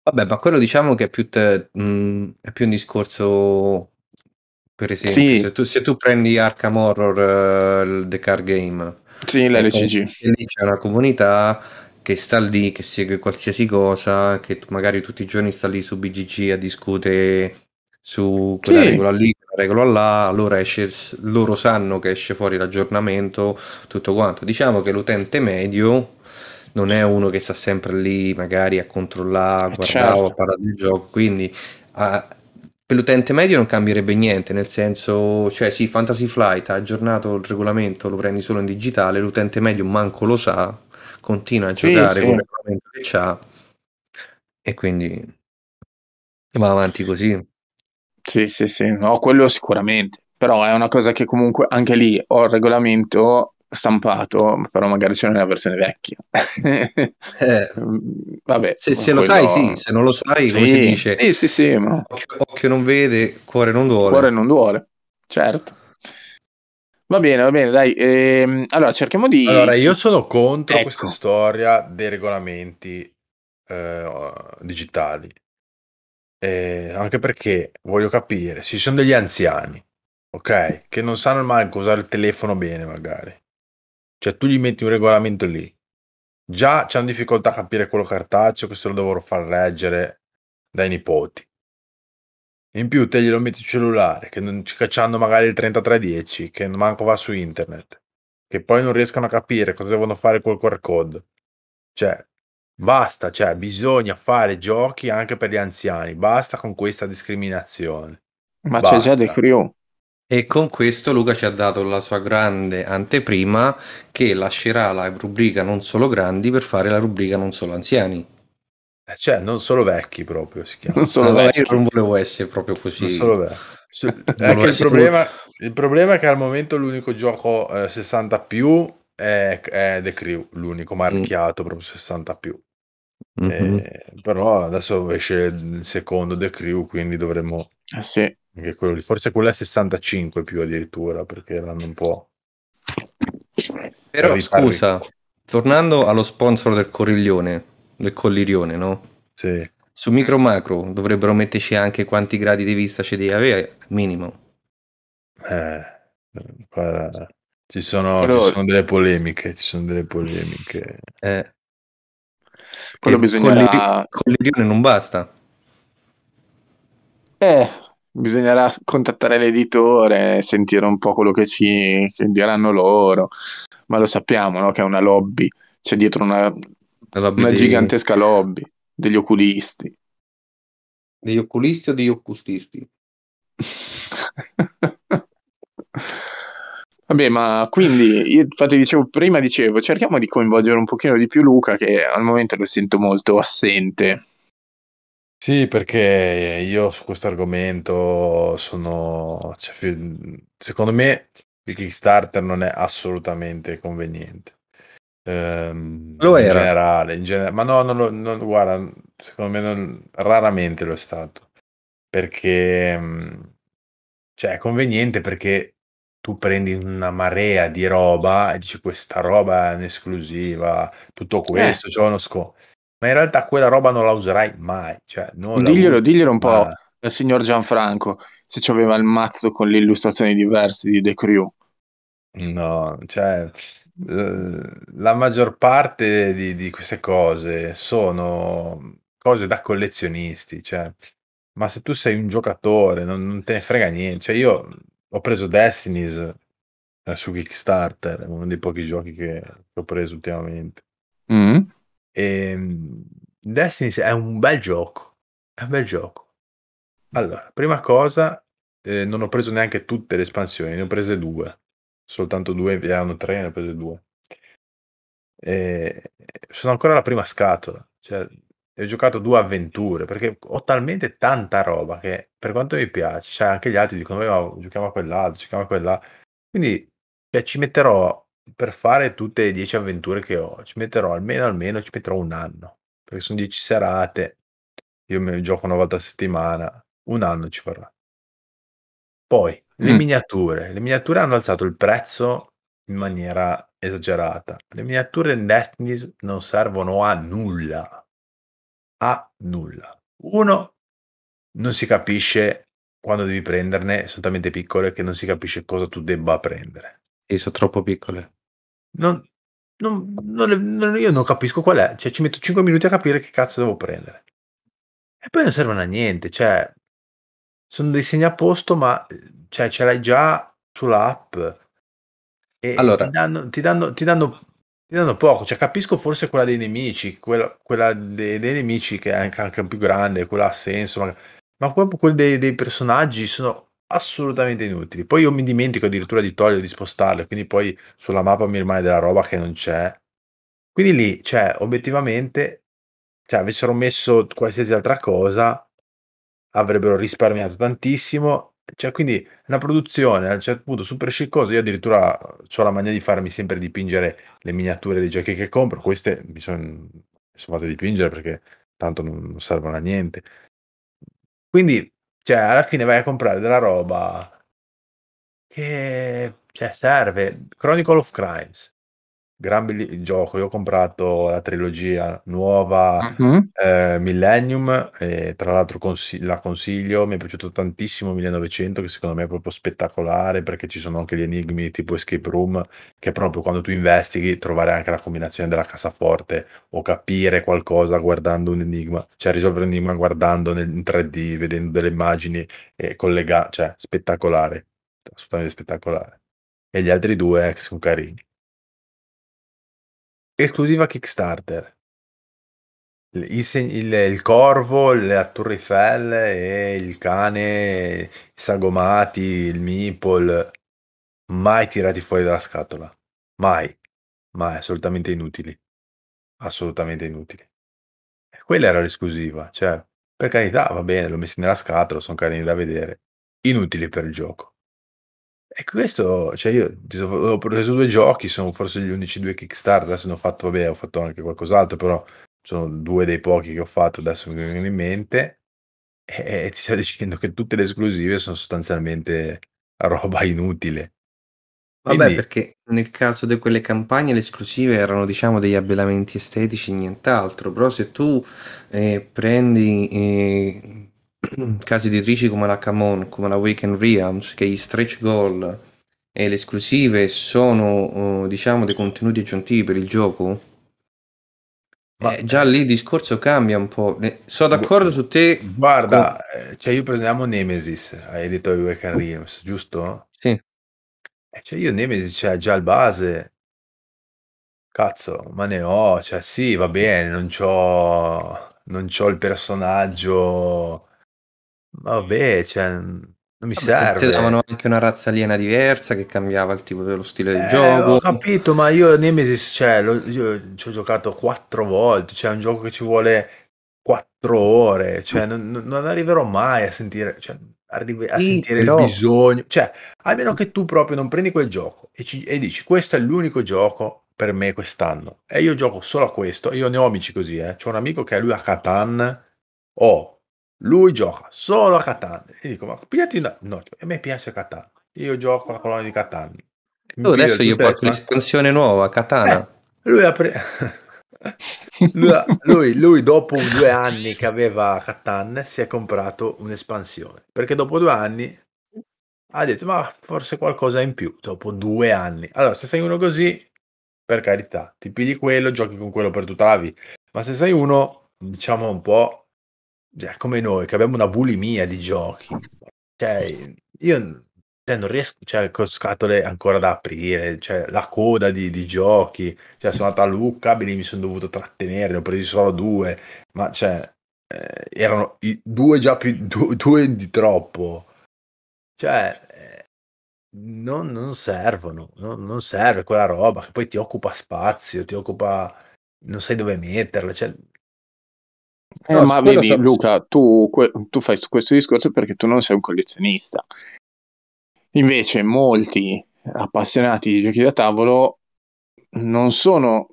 Vabbè, ma quello diciamo che è più, te, mh, mm, è più un discorso, per esempio, sì. se, tu, se, tu, prendi Arkham Horror uh, The Card Game, sì, ecco, l'LCG. Lì c'è una comunità che sta lì, che segue qualsiasi cosa, che magari tutti i giorni sta lì su BGG a discutere su quella sì. regola lì, quella regola là, allora esce, loro sanno che esce fuori l'aggiornamento, tutto quanto. Diciamo che l'utente medio non è uno che sta sempre lì magari a controllare, a eh, guardare certo. o a parlare del gioco, quindi a, per l'utente medio non cambierebbe niente, nel senso, cioè sì, Fantasy Flight ha aggiornato il regolamento, lo prendi solo in digitale, l'utente medio manco lo sa, continua a giocare sì, sì. con il regolamento che ha e quindi va avanti così. Sì, sì, sì, no, quello sicuramente. Però è una cosa che comunque anche lì ho il regolamento stampato, però magari c'è nella versione vecchia. eh, Vabbè, se, se lo sai, sì, se non lo sai, sì, come si dice? Sì, sì, sì, ma... occhio, occhio non vede, cuore non duole. Cuore non duole, certo. Va bene, va bene, dai. Ehm, allora, cerchiamo di... Allora, io sono contro ecco. questa storia dei regolamenti eh, digitali eh, anche perché voglio capire, ci sono degli anziani, ok, che non sanno mai usare il telefono bene magari, cioè tu gli metti un regolamento lì, già hanno difficoltà a capire quello cartaceo che se lo devono far leggere dai nipoti. In più te glielo metti il cellulare, che non ci cacciando magari il 3310, che manco va su internet, che poi non riescono a capire cosa devono fare col QR code. Cioè, Basta, cioè bisogna fare giochi anche per gli anziani, basta con questa discriminazione. Ma basta. c'è già The Crew. E con questo Luca ci ha dato la sua grande anteprima che lascerà la rubrica non solo grandi per fare la rubrica non solo anziani. Eh, cioè, non solo vecchi proprio si chiama. Non solo allora, vecchi. Io non volevo essere proprio così. Non solo vecchi. Su, il, problema, il, problema, è che al momento l'unico gioco eh, 60 più è, è The Crew, l'unico mm. marchiato mm. proprio 60 più. Mm-hmm. Eh, però adesso esce il secondo The Crew, quindi dovremmo... Eh sì. Anche quello lì. Forse quello è 65 più addirittura, perché l'hanno un po'... Però scusa, tornando allo sponsor del Corriglione, del Collirione, no? Sì. Su micro macro dovrebbero metterci anche quanti gradi di vista ci devi avere, minimo. Eh, guarda, ci sono, Però... ci sono delle polemiche, ci sono delle polemiche. Eh. Quello bisognerà... Con l'Irione non basta. Eh, bisognerà contattare l'editore, sentire un po' quello che ci che diranno loro, ma lo sappiamo no? che è una lobby, c'è dietro una, lobby una dei... gigantesca lobby degli oculisti. Degli oculisti o degli occultisti? Vabbè, ma quindi, io, infatti dicevo, prima dicevo, cerchiamo di coinvolgere un pochino di più Luca, che al momento lo sento molto assente. Sì, perché io su questo argomento sono... Cioè, secondo me il Kickstarter non è assolutamente conveniente. Ehm, lo in era. Generale, in generale, ma no, non lo, non, guarda, secondo me non, raramente lo è stato. Perché... Mm, cioè, è conveniente perché tu prendi una marea di roba e dici questa roba è un'esclusiva, tutto eh. questo, eh. c'è uno sconto. Ma in realtà quella roba non la userai mai. Cioè, diglielo, diglielo un po' al signor Gianfranco se ci aveva il mazzo con le illustrazioni diverse di The Crew. No, cioè la maggior parte di, di queste cose sono cose da collezionisti, cioè ma se tu sei un giocatore non, non te ne frega niente. Cioè, io ho preso Destiny's eh, su Kickstarter, uno dei pochi giochi che, ho preso ultimamente. Mm. E, ehm, Destiny's è un bel gioco, è un bel gioco. Allora, prima cosa, eh, non ho preso neanche tutte le espansioni, ne ho prese due, soltanto due, erano tre, ne ho prese due. E eh, sono ancora alla prima scatola, cioè, ho giocato due avventure perché ho talmente tanta roba che per quanto mi piace, cioè anche gli altri dicono: oh, giochiamo a quell'altro, giochiamo a quella. Quindi cioè, ci metterò per fare tutte le 10 avventure che ho, ci metterò almeno, almeno ci metterò un anno perché sono dieci serate. Io mi gioco una volta a settimana, un anno ci farà. Poi le mm. miniature, le miniature hanno alzato il prezzo in maniera esagerata. Le miniature in Destiny non servono a nulla a nulla. Uno, non si capisce quando devi prenderne, sono talmente piccole che non si capisce cosa tu debba prendere. E sono troppo piccole. Non, non, non, non, io non capisco qual è, cioè ci metto 5 minuti a capire che cazzo devo prendere. E poi non servono a niente, cioè sono dei segni a posto, ma cioè, ce l'hai già sull'app. E allora, ti danno, ti danno, ti danno ti danno poco, cioè capisco forse quella dei nemici, quella, quella dei, dei, nemici che è anche, anche, più grande, quella ha senso, ma, proprio quelli dei, dei, personaggi sono assolutamente inutili. Poi io mi dimentico addirittura di togliere, di spostarle, quindi poi sulla mappa mi rimane della roba che non c'è. Quindi lì, cioè, obiettivamente, cioè, avessero messo qualsiasi altra cosa, avrebbero risparmiato tantissimo cioè, quindi una produzione a un certo punto super sciccosa. Io addirittura ho la mania di farmi sempre dipingere le miniature dei giochi che compro. Queste mi sono fatte dipingere perché tanto non servono a niente. Quindi, cioè, alla fine vai a comprare della roba che cioè, serve. Chronicle of Crimes gran bel gioco. Io ho comprato la trilogia nuova uh-huh. eh, Millennium, e tra l'altro consi- la consiglio. Mi è piaciuto tantissimo 1900, che secondo me è proprio spettacolare perché ci sono anche gli enigmi tipo Escape Room, che proprio quando tu investighi trovare anche la combinazione della cassaforte o capire qualcosa guardando un enigma, cioè risolvere un enigma guardando nel, in 3D, vedendo delle immagini e collegare, cioè spettacolare, assolutamente spettacolare. E gli altri due eh, sono carini. Esclusiva Kickstarter. Il, il, il, corvo, la Torre Eiffel, e il cane, i sagomati, il meeple. Mai tirati fuori dalla scatola. Mai. Mai, assolutamente inutili. Assolutamente inutili. Quella era l'esclusiva. Cioè, per carità, va bene, l'ho messo nella scatola, sono carini da vedere. Inutili per il gioco. E questo, cioè io ho preso due giochi, sono forse gli unici due Kickstarter, adesso ne ho fatto, vabbè, ho fatto anche qualcos'altro, però sono due dei pochi che ho fatto, adesso mi vengono in mente, e ti sto dicendo che tutte le esclusive sono sostanzialmente roba inutile. Quindi... Vabbè, perché nel caso di quelle campagne le esclusive erano diciamo degli abbellamenti estetici, nient'altro, però se tu eh, prendi... Eh case editrici come la Camon, come la Waken Realms, che gli stretch goal e le esclusive sono uh, diciamo dei contenuti aggiuntivi per il gioco, ma... Eh, già lì il discorso cambia un po'. Sono d'accordo su te. Guarda, con... Eh, cioè io prendiamo Nemesis, hai detto i Weekend Realms, giusto? Sì. Eh, cioè io Nemesis c'è cioè, già il base. Cazzo, ma ne ho, cioè sì, va bene, non c'ho, non c'ho il personaggio Vabbè, cioè, non mi serve. Ti davano anche una razza aliena diversa che cambiava il tipo dello stile eh, del gioco. Ho capito, ma io Nemesis, cioè, lo, io ci ho giocato quattro volte, cioè è un gioco che ci vuole quattro ore, cioè non, non arriverò mai a sentire, cioè, arrivi a sì, sentire però... il bisogno, cioè, a meno che tu proprio non prendi quel gioco e, ci, e dici questo è l'unico gioco per me quest'anno e io gioco solo a questo, io ne ho amici così, eh. c'è un amico che è lui a Catan, ho lui gioca solo a Catan. E dico, ma pigliati una... No, cioè, a me piace Catan. Io gioco la colonia di Catan. Tu adesso gli porto l'espansione nuova, Katana. Eh, lui ha preso... Lui, lui, lui, dopo due anni che aveva Catan si è comprato un'espansione perché dopo due anni ha detto ma forse qualcosa in più dopo due anni allora se sei uno così per carità ti pigli quello giochi con quello per tutta la vita ma se sei uno diciamo un po' cioè, come noi, che abbiamo una bulimia di giochi. Cioè, io cioè, non riesco, cioè, con scatole ancora da aprire, cioè, la coda di, di giochi. Cioè, sono andato a Lucca, mi sono dovuto trattenere, ne ho presi solo due, ma cioè, eh, erano i, due già più, due, due di troppo. Cioè, eh, non, non, servono, non, non serve quella roba che poi ti occupa spazio, ti occupa non sai dove metterla. Cioè, eh, no, ma vedi, sarà... Luca, tu, que- tu fai questo discorso perché tu non sei un collezionista. Invece, molti appassionati di giochi da tavolo non sono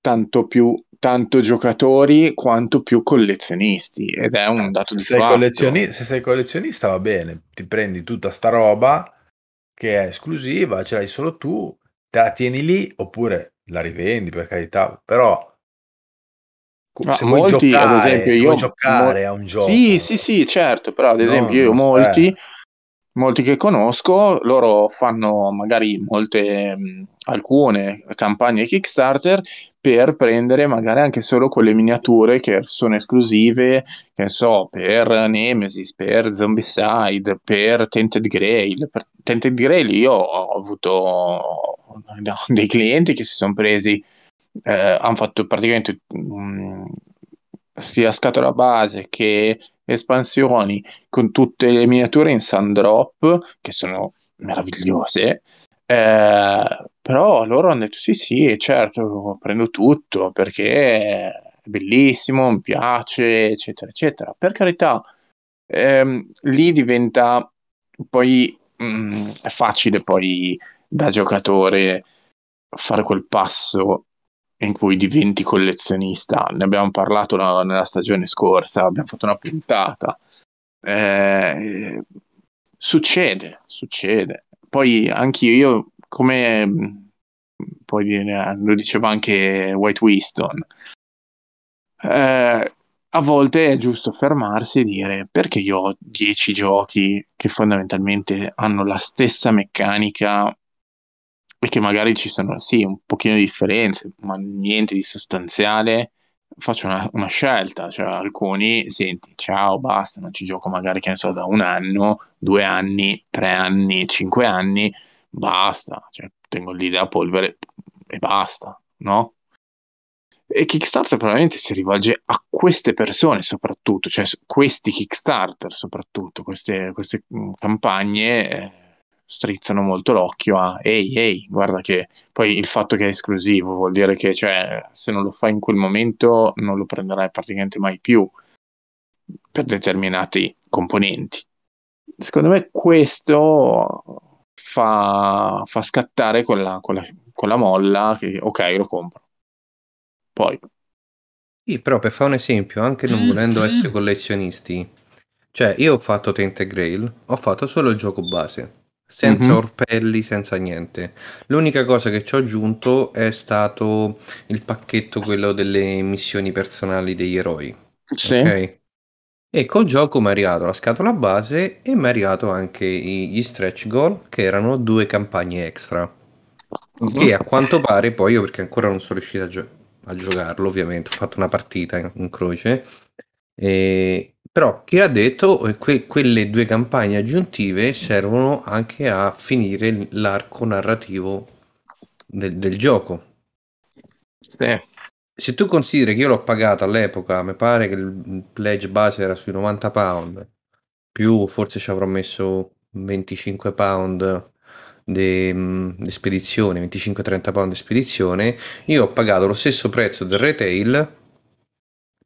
tanto più tanto giocatori quanto più collezionisti ed è un ah, dato di se sei, collezioni- se sei collezionista va bene ti prendi tutta sta roba che è esclusiva ce l'hai solo tu te la tieni lì oppure la rivendi per carità però ma se vuoi molti, giocare, ad esempio, io, giocare mo- a un gioco. Sì, sì, sì, certo, però ad esempio no, io molti, molti, che conosco, loro fanno magari molte, alcune campagne Kickstarter per prendere magari anche solo quelle miniature che sono esclusive, che ne so, per Nemesis, per Zombicide, per Tented Grail. Per Tented Grail io ho avuto dei clienti che si sono presi eh, hanno fatto praticamente mh, mm, sia scatola base che espansioni con tutte le miniature in sand drop che sono meravigliose. Eh, però loro hanno detto sì, sì, certo, prendo tutto perché è bellissimo, mi piace, eccetera, eccetera. Per carità, ehm, lì diventa poi mh, mm, è facile poi da giocatore fare quel passo in cui diventi collezionista. Ne abbiamo parlato la, nella stagione scorsa, abbiamo fatto una puntata. Eh, succede, succede. Poi anche io, come poi lo diceva anche White Winston, eh, a volte è giusto fermarsi e dire perché io ho 10 giochi che fondamentalmente hanno la stessa meccanica e che magari ci sono sì un pochino di differenze, ma niente di sostanziale, faccio una, una, scelta, cioè alcuni, senti, ciao, basta, non ci gioco magari, che ne so, da un anno, due anni, tre anni, cinque anni, basta, cioè, tengo lì la polvere e basta, no? E Kickstarter probabilmente si rivolge a queste persone soprattutto, cioè questi Kickstarter soprattutto, queste, queste mm, campagne eh, strizzano molto l'occhio a ehi ehi guarda che poi il fatto che è esclusivo vuol dire che cioè, se non lo fai in quel momento non lo prenderai praticamente mai più per determinati componenti secondo me questo fa, fa scattare quella, quella, quella, molla che ok lo compro poi sì, però per fare un esempio anche non volendo essere collezionisti cioè io ho fatto Tainted Grail ho fatto solo il gioco base senza mm-hmm. orpelli, senza niente. L'unica cosa che ci ho aggiunto è stato il pacchetto, quello delle missioni personali degli eroi. Sì. Okay? E col gioco mi è arrivato la scatola base e mi è arrivato anche gli stretch goal, che erano due campagne extra. Mm-hmm. E a quanto pare poi, io perché ancora non sono riuscito a, gio- a giocarlo, ovviamente, ho fatto una partita in, in croce. E però chi ha detto eh, que- quelle due campagne aggiuntive servono anche a finire l'arco narrativo del, del gioco. Sì. Se tu consideri che io l'ho pagato all'epoca, mi pare che il pledge base era sui 90 pound, più forse ci avrò messo 25 pound mm, di spedizione, 25-30 pound di spedizione, io ho pagato lo stesso prezzo del retail,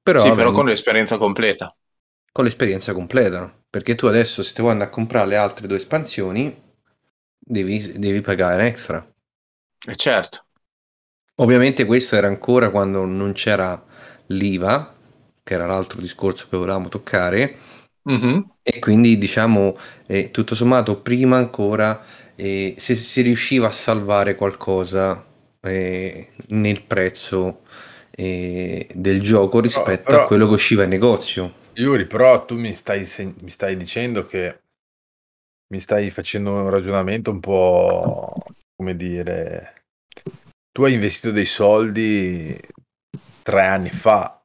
però, sì, avendo... però con l'esperienza completa con l'esperienza completa. Perché tu adesso se ti vuoi andare a comprare le altre due espansioni, devi, devi pagare extra. E eh, certo. Ovviamente questo era ancora quando non c'era l'IVA, che era l'altro discorso che volevamo toccare, mm-hmm. e quindi diciamo eh, tutto sommato prima ancora eh, se si riusciva a salvare qualcosa eh, nel prezzo eh, del gioco rispetto però, però... a quello che usciva in negozio. Yuri, però tu mi stai, mi stai dicendo che mi stai facendo un ragionamento un po' come dire, tu hai investito dei soldi tre anni fa,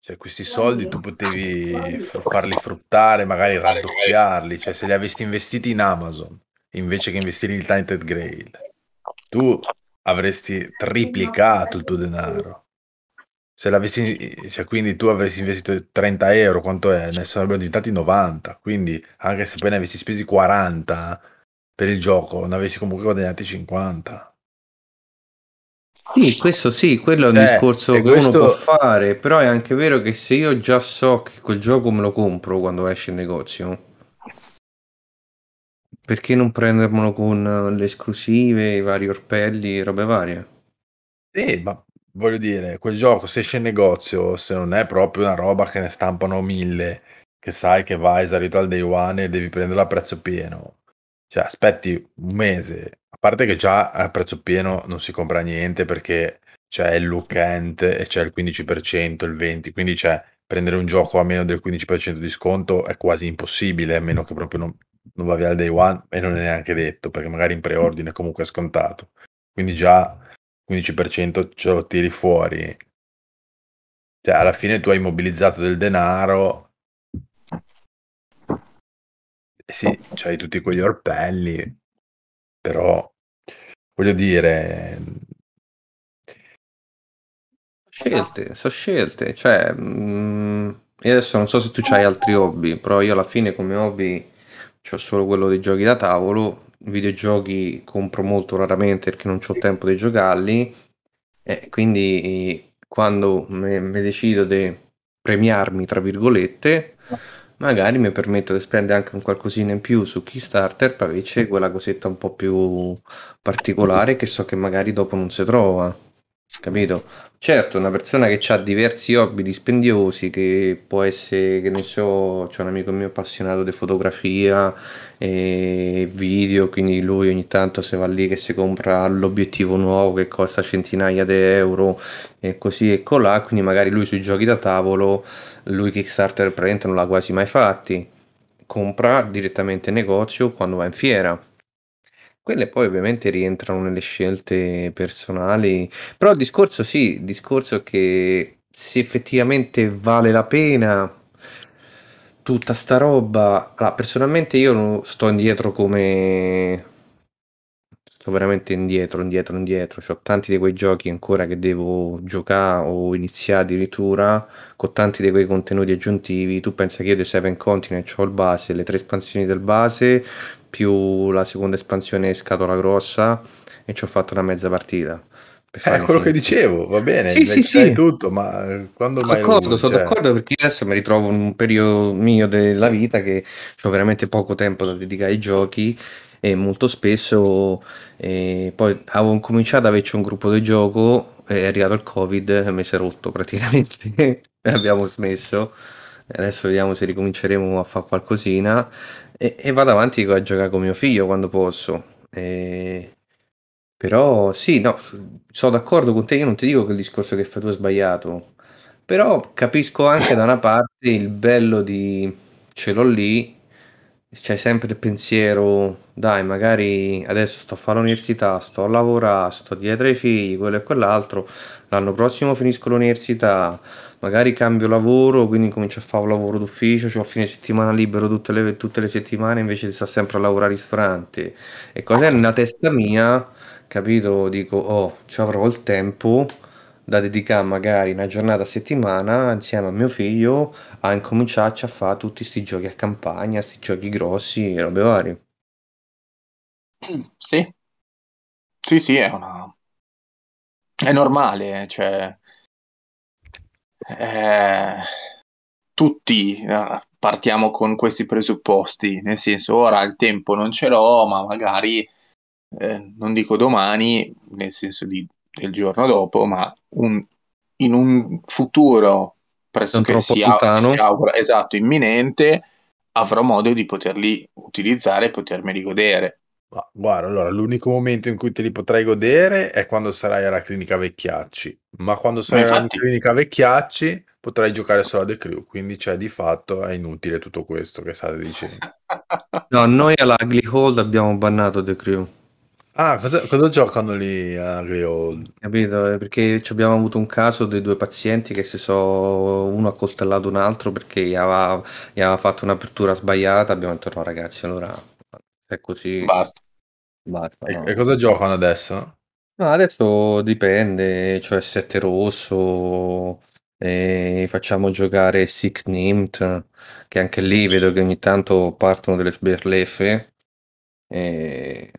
cioè questi soldi tu potevi fr- farli fruttare, magari raddoppiarli, cioè se li avessi investiti in Amazon invece che investire in Tainted Grail, tu avresti triplicato il tuo denaro se l'avessi, cioè quindi tu avessi investito 30 euro, quanto è? Ne sarebbero diventati 90, quindi anche se poi ne avessi spesi 40 per il gioco, ne avessi comunque guadagnati 50. Sì, questo sì, quello è un eh, discorso che questo... uno può fare, però è anche vero che se io già so che quel gioco me lo compro quando esce in negozio, perché non prendermelo con le esclusive, i vari orpelli e robe varie? Sì, ma voglio dire, quel gioco se esce in negozio, se non è proprio una roba che ne stampano mille, che sai che vai esaurito al day one e devi prenderlo a prezzo pieno, cioè aspetti un mese, a parte che già a prezzo pieno non si compra niente perché c'è il look-end e c'è il 15%, il 20%, quindi c'è cioè, prendere un gioco a meno del 15% di sconto è quasi impossibile, a meno che proprio non, non va via al day one e non è neanche detto, perché magari in preordine comunque è scontato. Quindi già 15% ce lo tiri fuori. Cioè, alla fine tu hai mobilizzato del denaro. Eh sì, c'hai tutti quegli orpelli, però voglio dire scelte, sono scelte, cioè mh, mm, io adesso non so se tu hai altri hobby, però io alla fine come hobby ho solo quello dei giochi da tavolo videogiochi compro molto raramente perché non ho tempo di giocarli e quindi quando mi decido di premiarmi tra virgolette ah. magari mi permetto di spendere anche un qualcosina in più su Kickstarter per invece quella cosetta un po' più particolare che so che magari dopo non si trova capito? Certo, una persona che ha diversi hobby dispendiosi, che può essere, che ne so, c'è un amico mio appassionato di fotografia e video, quindi lui ogni tanto se va lì che si compra l'obiettivo nuovo che costa centinaia di euro e così e colà, quindi magari lui sui giochi da tavolo, lui Kickstarter praticamente non l'ha quasi mai fatti, compra direttamente in negozio quando va in fiera quelle poi ovviamente rientrano nelle scelte personali, però il discorso sì, il discorso che se effettivamente vale la pena tutta sta roba, allora, personalmente io sto indietro come sto veramente indietro, indietro, indietro, ho tanti di quei giochi ancora che devo giocare o iniziare addirittura con tanti di quei contenuti aggiuntivi, tu pensa che io di Seven Continent ho il base, le tre espansioni del base, più la seconda espansione scatola grossa e ci ho fatto una mezza partita. È eh, quello che dicevo, va bene, sì, sì, sì. tutto, ma quando mai d'accordo, Sono d'accordo perché adesso mi ritrovo in un periodo mio della vita che ho veramente poco tempo da dedicare ai giochi e molto spesso eh, poi avevo cominciato ad averci un gruppo di gioco, è arrivato il Covid e mi si è rotto praticamente, e abbiamo smesso adesso vediamo se ricominceremo a fare qualcosina e, e vado avanti a giocare con mio figlio quando posso. E... Però sì, no, sono d'accordo con te, io non ti dico che il discorso che fai tu è sbagliato, però capisco anche da una parte il bello di ce l'ho lì, c'è sempre il pensiero, dai, magari adesso sto a fare l'università, sto a lavorare, sto dietro ai figli, quello e quell'altro, l'anno prossimo finisco l'università, magari cambio lavoro, quindi comincio a fare un lavoro d'ufficio, cioè ho fine settimana libero tutte le, tutte le settimane, invece di stare sempre a lavorare al ristorante. E cos'è ah. nella testa mia, capito? Dico, oh, ci avrò il tempo da dedicare magari una giornata a settimana insieme a mio figlio a incominciarci a fare tutti questi giochi a campagna, questi giochi grossi e robe varie. Sì, sì, sì, è una... È normale, cioè eh, tutti eh, partiamo con questi presupposti, nel senso ora il tempo non ce l'ho, ma magari eh, non dico domani, nel senso di, del giorno dopo, ma un, in un futuro pressoché si, lontano. augura, esatto, imminente, avrò modo di poterli utilizzare e potermeli godere. Ma guarda, allora l'unico momento in cui te li potrai godere è quando sarai alla clinica Vecchiacci, ma quando Ma sarai alla clinica Vecchiacci potrai giocare solo a The Crew, quindi cioè di fatto è inutile tutto questo che state dicendo. No, noi alla Glee Hold abbiamo bannato The Crew, Ah, cosa, cosa giocano lì a Greyhold? capito? Eh, perché ci abbiamo avuto un caso dei due pazienti che si sono uno ha coltellato un altro perché gli aveva, gli aveva fatto un'apertura sbagliata. Abbiamo detto no, ragazzi, allora è così. Basta. Basta e, no. e, cosa giocano adesso? No, adesso dipende, cioè 7 rosso, e facciamo giocare Sick Nimt, che anche lì vedo che ogni tanto partono delle sberleffe. E...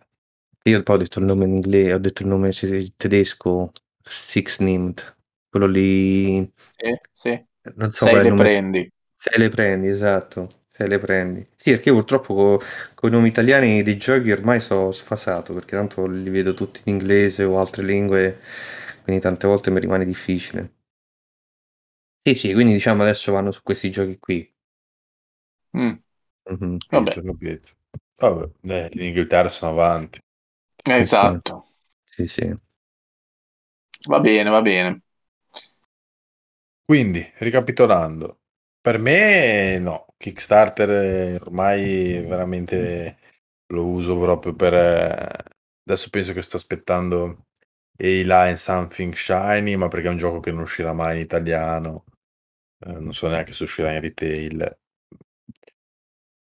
Io poi ho detto il nome in inglese, ho detto il nome tedesco, Six Nimt, quello lì... Sì, sì. Non so se le nome... prendi. Se le prendi, esatto te le prendi. Sì, perché purtroppo co- con i nomi italiani dei giochi ormai sono sfasato, perché tanto li vedo tutti in inglese o altre lingue, quindi tante volte mi rimane difficile. Sì, sì, quindi diciamo adesso vanno su questi giochi qui. Mm. Mm-hmm, Vabbè. Vabbè, eh, l'Inghilterra sono avanti. Esatto. Sì, sì. Va bene, va bene. Quindi, ricapitolando, per me no, Kickstarter eh, ormai veramente mm. lo uso proprio per... Eh, adesso penso che sto aspettando Eila and Something Shiny, ma perché è un gioco che non uscirà mai in italiano, eh, non so neanche se uscirà in retail.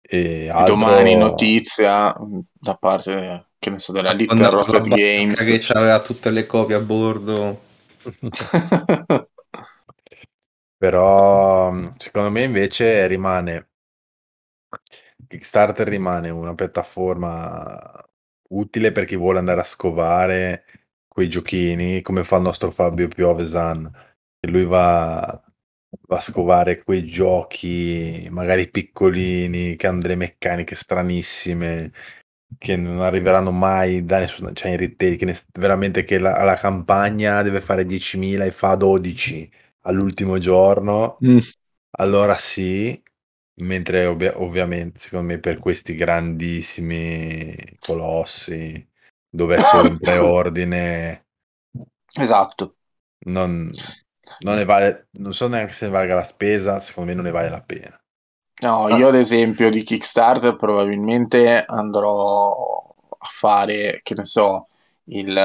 E altro... Domani notizia mm, da parte, che ne so, della Little Quando Rocket roba Games. che aveva tutte le copie a bordo. Però mm, secondo me invece rimane Kickstarter rimane una piattaforma utile per chi vuole andare a scovare quei giochini, come fa il nostro Fabio Piovesan, che lui va va a scovare quei giochi magari piccolini che hanno delle meccaniche stranissime che non arriveranno mai da nessuno cioè in retail che ne, veramente che la, la, campagna deve fare 10.000 e fa 12 all'ultimo giorno, mm. allora sì, mentre ov- ovviamente secondo me per questi grandissimi colossi dove è solo un preordine esatto non, non, ne vale non so neanche se ne valga la spesa secondo me non ne vale la pena no io ad esempio di Kickstarter probabilmente andrò a fare che ne so il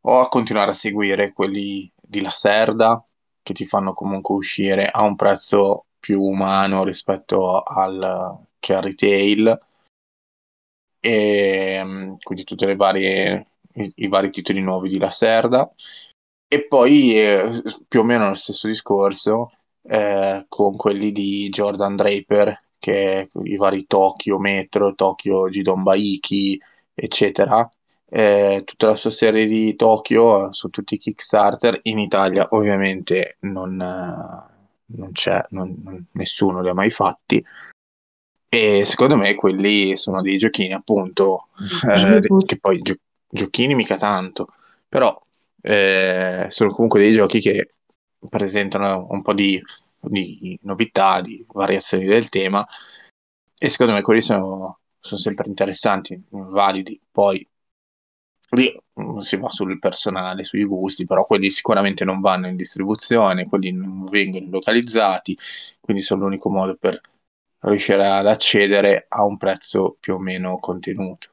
o a continuare a seguire quelli di La Serda che ti fanno comunque uscire a un prezzo più umano rispetto al che al retail e ehm, quindi tutte le varie i, i vari titoli nuovi di La Serda e poi eh, più o meno lo stesso discorso eh, con quelli di Jordan Draper che i vari Tokyo Metro, Tokyo Jidon Baiki eccetera eh, tutta la sua serie di Tokyo eh, su tutti i Kickstarter, in Italia ovviamente non, eh, non c'è, non, non, nessuno li ha mai fatti. E secondo me quelli sono dei giochini appunto, eh, che poi gio- giochini mica tanto, però eh, sono comunque dei giochi che presentano un po' di, di, novità, di variazioni del tema e secondo me quelli sono, sono sempre interessanti, validi. Poi lì mm, si va sul personale, sui gusti, però quelli sicuramente non vanno in distribuzione, quelli non vengono localizzati, quindi sono l'unico modo per riuscire ad accedere a un prezzo più o meno contenuto.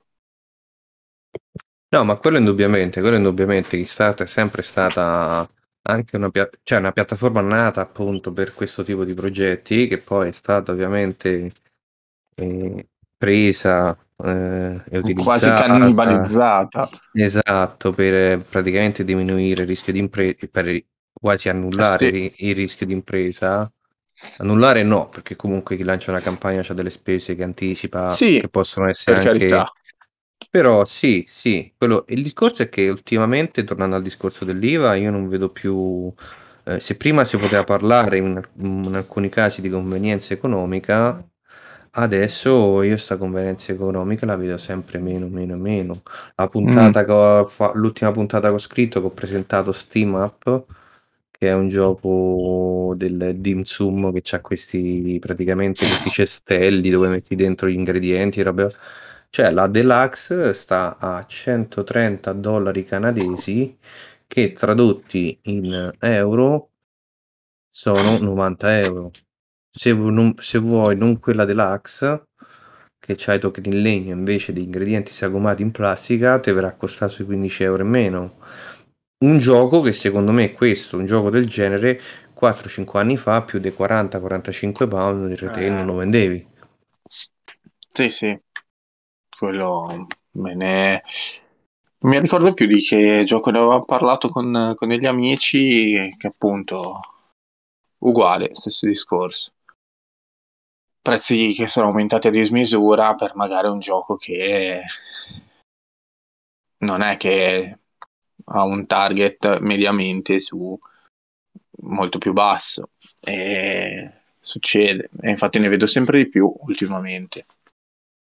No, ma quello indubbiamente, quello indubbiamente, Kickstarter è sempre stata anche una, pia- cioè una piattaforma nata appunto per questo tipo di progetti che poi è stata ovviamente eh, presa eh, quasi cannibalizzata. Esatto, per eh, praticamente diminuire il rischio di impresa, per quasi annullare eh, sì. il rischio di impresa. Annullare no, perché comunque chi lancia una campagna ha delle spese che anticipa, sì, che possono essere per anche... Carità. Però sì, sì, quello... il discorso è che ultimamente, tornando al discorso dell'IVA, io non vedo più... Eh, se prima si poteva parlare in, in alcuni casi di convenienza economica, Adesso io sta convenienza economica la vedo sempre meno, meno, meno. La Mh. puntata mm. che ho fa l'ultima puntata che ho scritto, che ho presentato Steam Up, che è un gioco del dim sum che ha questi praticamente questi cestelli dove metti dentro gli ingredienti e robe cioè la Deluxe sta a 130 dollari canadesi, che tradotti in euro sono 90 euro se, non, se vuoi non quella deluxe che c'ha i token in legno invece di ingredienti sagomati in plastica ti verrà costato sui 15 euro in meno un gioco che secondo me è questo un gioco del genere 4-5 anni fa più dei 40-45 pound di retail eh. non lo vendevi sì sì quello me ne mi ricordo più di che gioco ne avevamo parlato con, con degli amici che appunto uguale stesso discorso prezzi che sono aumentati a dismisura per magari un gioco che non è che ha un target mediamente su molto più basso e succede e infatti ne vedo sempre di più ultimamente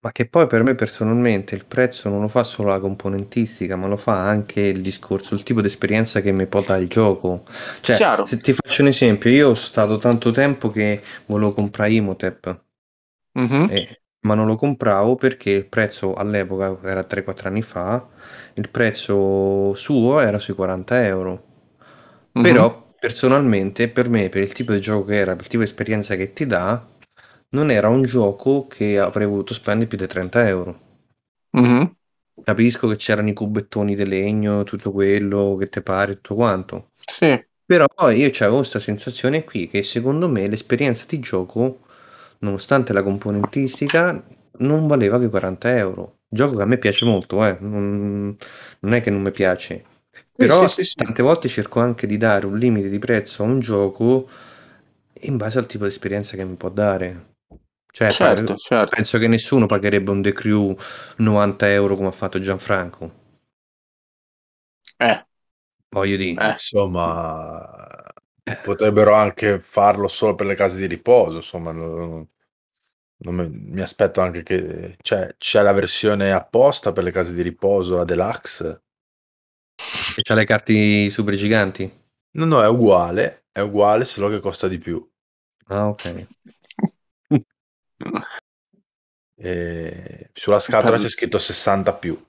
ma che poi per me personalmente il prezzo non lo fa solo la componentistica, ma lo fa anche il discorso, il tipo di esperienza che mi può il gioco. Cioè, Chiaro. se ti faccio un esempio, io ho stato tanto tempo che volevo comprare Imotep, mm-hmm. eh, ma non lo compravo perché il prezzo all'epoca, era 3-4 anni fa, il prezzo suo era sui 40 euro. Mm-hmm. Però personalmente per me, per il tipo di gioco che era, per il tipo di esperienza che ti dà, non era un gioco che avrei voluto spendere più di 30 euro. Mm-hmm. Capisco che c'erano i cubettoni di legno, tutto quello che te pare, tutto quanto. Sì. Però io avevo questa sensazione qui che secondo me l'esperienza di gioco, nonostante la componentistica, non valeva che 40 euro. Gioco che a me piace molto, eh. non, non, è che non mi piace. Però sì, sì, sì, tante volte cerco anche di dare un limite di prezzo a un gioco in base al tipo di esperienza che mi può dare. Cioè, certo, certo. Penso che nessuno pagherebbe un The Crew 90 euro come ha fatto Gianfranco. Eh. Voglio dire. Eh. Insomma, eh. potrebbero anche farlo solo per le case di riposo. Insomma, non, non mi, mi, aspetto anche che cioè, c'è la versione apposta per le case di riposo, la deluxe. E c'ha le carte super giganti? No, no, è uguale. È uguale, solo che costa di più. Ah, ok. E sulla scatola c'è scritto 60 più.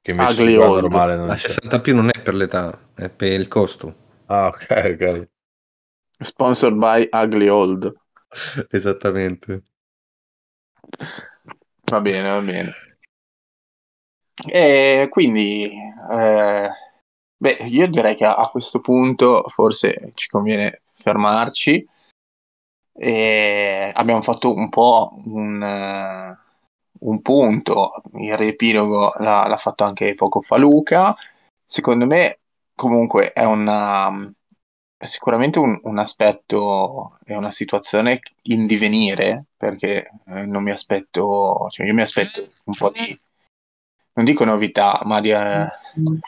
Che invece Ugly normale non La 60 più non è per l'età, è per il costo. Ah, ok, ok. Sponsored by Ugly Old. Esattamente. Va bene, va bene. E quindi, eh, beh, io direi che a questo punto forse ci conviene fermarci e abbiamo fatto un po' un, eh, un punto, il riepilogo l'ha, l'ha fatto anche poco fa Luca. Secondo me comunque è una, um, sicuramente un, un, aspetto è una situazione in divenire perché eh, non mi aspetto cioè io mi aspetto un po' di non dico novità ma di, eh,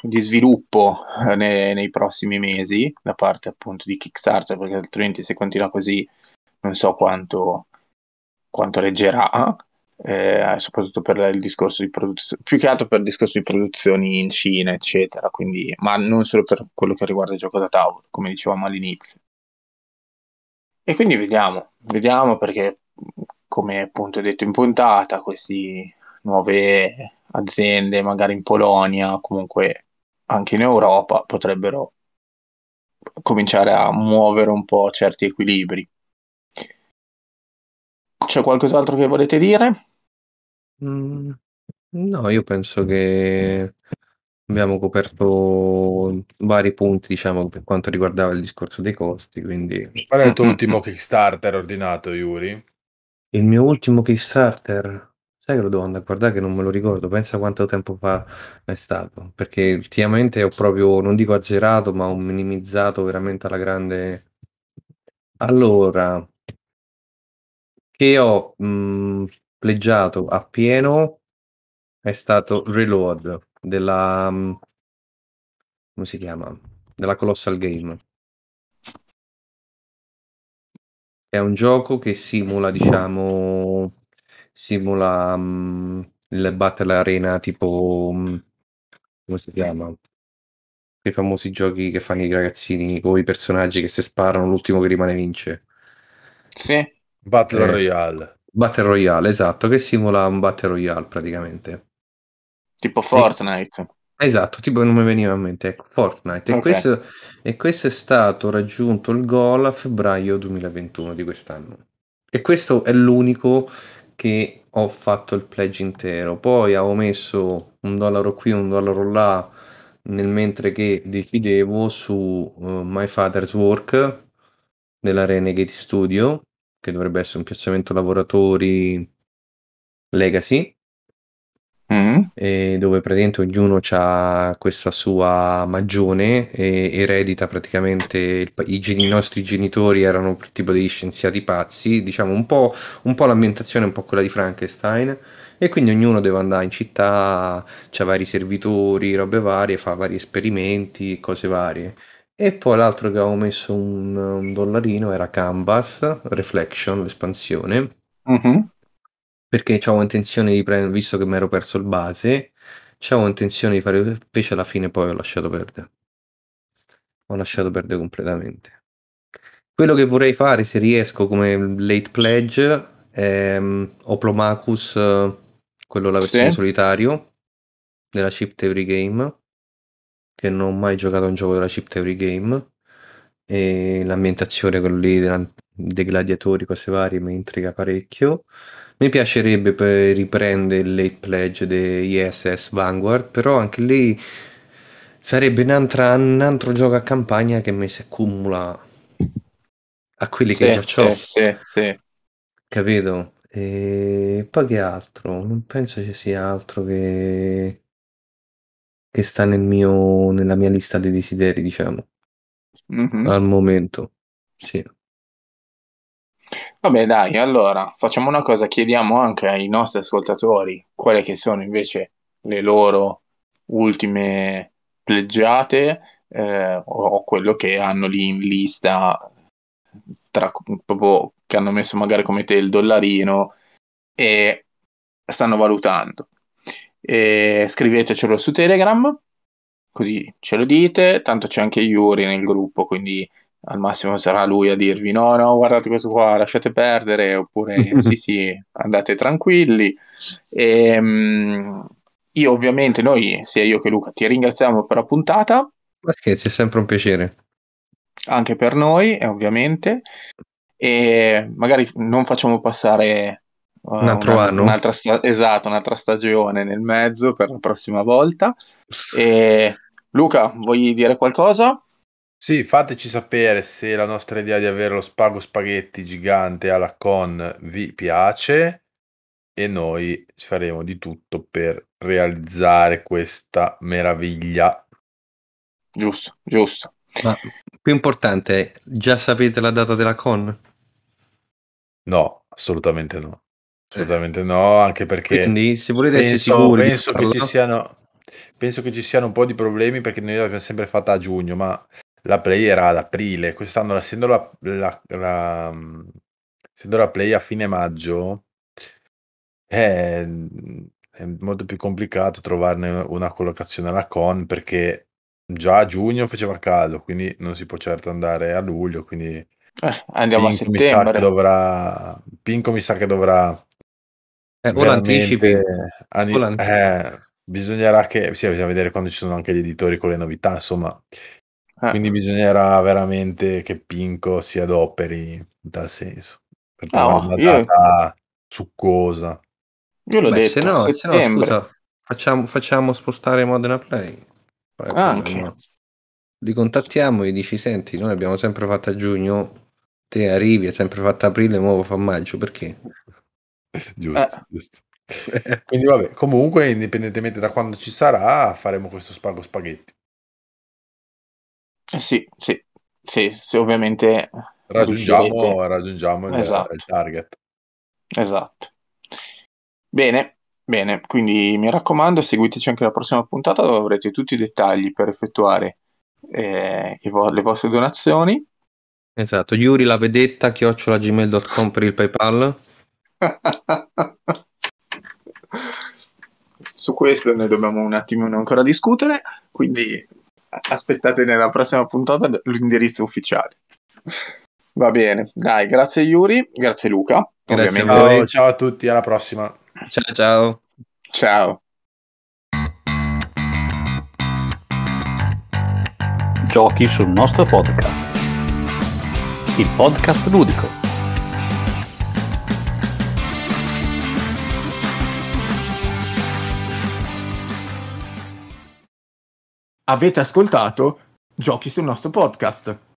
di sviluppo eh, nei, nei prossimi mesi da parte appunto di Kickstarter perché altrimenti se continua così non so quanto, quanto leggerà, eh, soprattutto per il discorso di produzione, più che altro per il discorso di produzioni in Cina, eccetera, quindi, ma non solo per quello che riguarda il gioco da tavolo, come dicevamo all'inizio. E quindi vediamo, vediamo perché, come appunto detto in puntata, queste nuove aziende, magari in Polonia, comunque anche in Europa, potrebbero cominciare a muovere un po' certi equilibri. C'è qualcos'altro che volete dire? Mm, no, io penso che abbiamo coperto vari punti, diciamo, per quanto riguardava il discorso dei costi, quindi... Qual è il tuo ultimo Kickstarter ordinato, Yuri? Il mio ultimo Kickstarter? Sai che lo devo andare a guardare che non me lo ricordo, pensa quanto tempo fa è stato, perché ultimamente ho proprio, non dico azzerato, ma ho minimizzato veramente alla grande... Allora, che ho mh, mhmm, pleggiato appieno è stato Reload della mh, mhmm, come si chiama? della Colossal Game. È un gioco che simula, diciamo, simula mh, mhmm, il Battle Arena tipo come si chiama? Quei famosi giochi che fanno i ragazzini con i personaggi che se sparano, l'ultimo che rimane vince. Sì. Battle eh, Royale. Battle Royale, esatto, che simula un Battle Royale praticamente. Tipo Fortnite. Esatto, tipo non mi veniva in mente, ecco, Fortnite. Okay. E, questo, e questo è stato raggiunto il goal a febbraio 2021 di quest'anno. E questo è l'unico che ho fatto il pledge intero. Poi avevo messo un dollaro qui, un dollaro là, nel mentre che decidevo su uh, My Father's Work della Renegade Studio che dovrebbe essere un piazzamento lavoratori legacy, mm. dove praticamente ognuno ha questa sua magione e eredita praticamente il, i, i, nostri genitori erano tipo degli scienziati pazzi, diciamo un po', un po' l'ambientazione, un po' quella di Frankenstein e quindi ognuno deve andare in città, c'ha vari servitori, robe varie, fa vari esperimenti, cose varie. E poi l'altro che avevo messo un, un dollarino era Canvas Reflection, l'espansione. Mm-hmm. Perché avevo intenzione di prendere, visto che mi ero perso il base, avevo intenzione di fare, invece alla fine poi ho lasciato perdere. Ho lasciato perdere completamente. Quello che vorrei fare, se riesco, come late pledge, è mm, Oplomacus, eh, quello la versione sì. solitario della Chip every Game che non ho mai giocato a un gioco della Chip Theory Game e l'ambientazione quello lì dei gladiatori cose varie mi intriga parecchio mi piacerebbe riprendere il late pledge di ISS Vanguard però anche lì sarebbe un altro gioco a campagna che mi si accumula a quelli sì, che già sì, ho sì, sì. capito e poi che altro non penso ci sia altro che che sta nel mio, nella mia lista dei desideri, diciamo, mm-hmm. al momento. Sì. Vabbè, dai, allora facciamo una cosa, chiediamo anche ai nostri ascoltatori quelle che sono invece le loro ultime pleggiate eh, o quello che hanno lì in lista tra, proprio, che hanno messo magari come te il dollarino e stanno valutando e scrivetecelo su Telegram, così ce lo dite. Tanto c'è anche Yuri nel gruppo, quindi al massimo sarà lui a dirvi no, no, guardate questo qua, lasciate perdere, oppure sì, sì, andate tranquilli. E, um, io ovviamente, noi, sia io che Luca, ti ringraziamo per la puntata. Ma scherzi, è sempre un piacere. Anche per noi, eh, ovviamente. E magari non facciamo passare un ah, altro una, anno. Un'altra sta- esatto, un'altra stagione nel mezzo per la prossima volta. E... Luca, vuoi dire qualcosa? Sì, fateci sapere se la nostra idea di avere lo spago spaghetti gigante alla con vi piace e noi faremo di tutto per realizzare questa meraviglia. Giusto, giusto. Ma più importante, già sapete la data della con? No, assolutamente no. Assolutamente no, anche perché Quindi, se volete penso, essere sicuri, penso che, ci siano, penso che ci siano un po' di problemi perché noi l'abbiamo sempre fatta a giugno, ma la play era ad aprile, quest'anno essendo la, la, la, essendo la play a fine maggio è, è, molto più complicato trovarne una collocazione alla con perché già a giugno faceva caldo, quindi non si può certo andare a luglio, quindi eh, andiamo Pinco a settembre. Mi dovrà, Pinco mi sa che dovrà eh, o l'anticipi. Ani- o l'anticipi. Eh, bisognerà che... Sì, bisogna vedere quando ci sono anche gli editori con le novità, insomma. Ah. Quindi bisognerà veramente che Pinco si adoperi in tal senso. Per no, una io... succosa. Io l'ho Beh, detto, se no, se no scusa, facciamo, facciamo spostare Modena Play. Ah, ecco, anche. No. Li contattiamo e dici, senti, noi abbiamo sempre fatto a giugno, te arrivi, è sempre fatto a aprile, nuovo fa maggio, perché? Giusto, Eh. giusto. Quindi vabbè, comunque indipendentemente da quando ci sarà, faremo questo spago spaghetti. Eh sì, sì, sì, ovviamente Raggiungiamo, raggiungiamo il, il esatto. target. esatto. Bene, bene, quindi mi raccomando, seguiteci anche la prossima puntata dove avrete tutti i dettagli per effettuare eh, vo- le vostre donazioni. Esatto, Yuri la vedetta, chiocciola gmail.com per il PayPal. Su questo ne dobbiamo un attimo ancora discutere, quindi aspettate nella prossima puntata l'indirizzo ufficiale. Va bene, dai, grazie Yuri, grazie Luca. Grazie a oh, ciao a tutti, alla prossima. Ciao ciao. Ciao. Giochi sul nostro podcast. Il podcast ludico avete ascoltato giochi sul nostro podcast.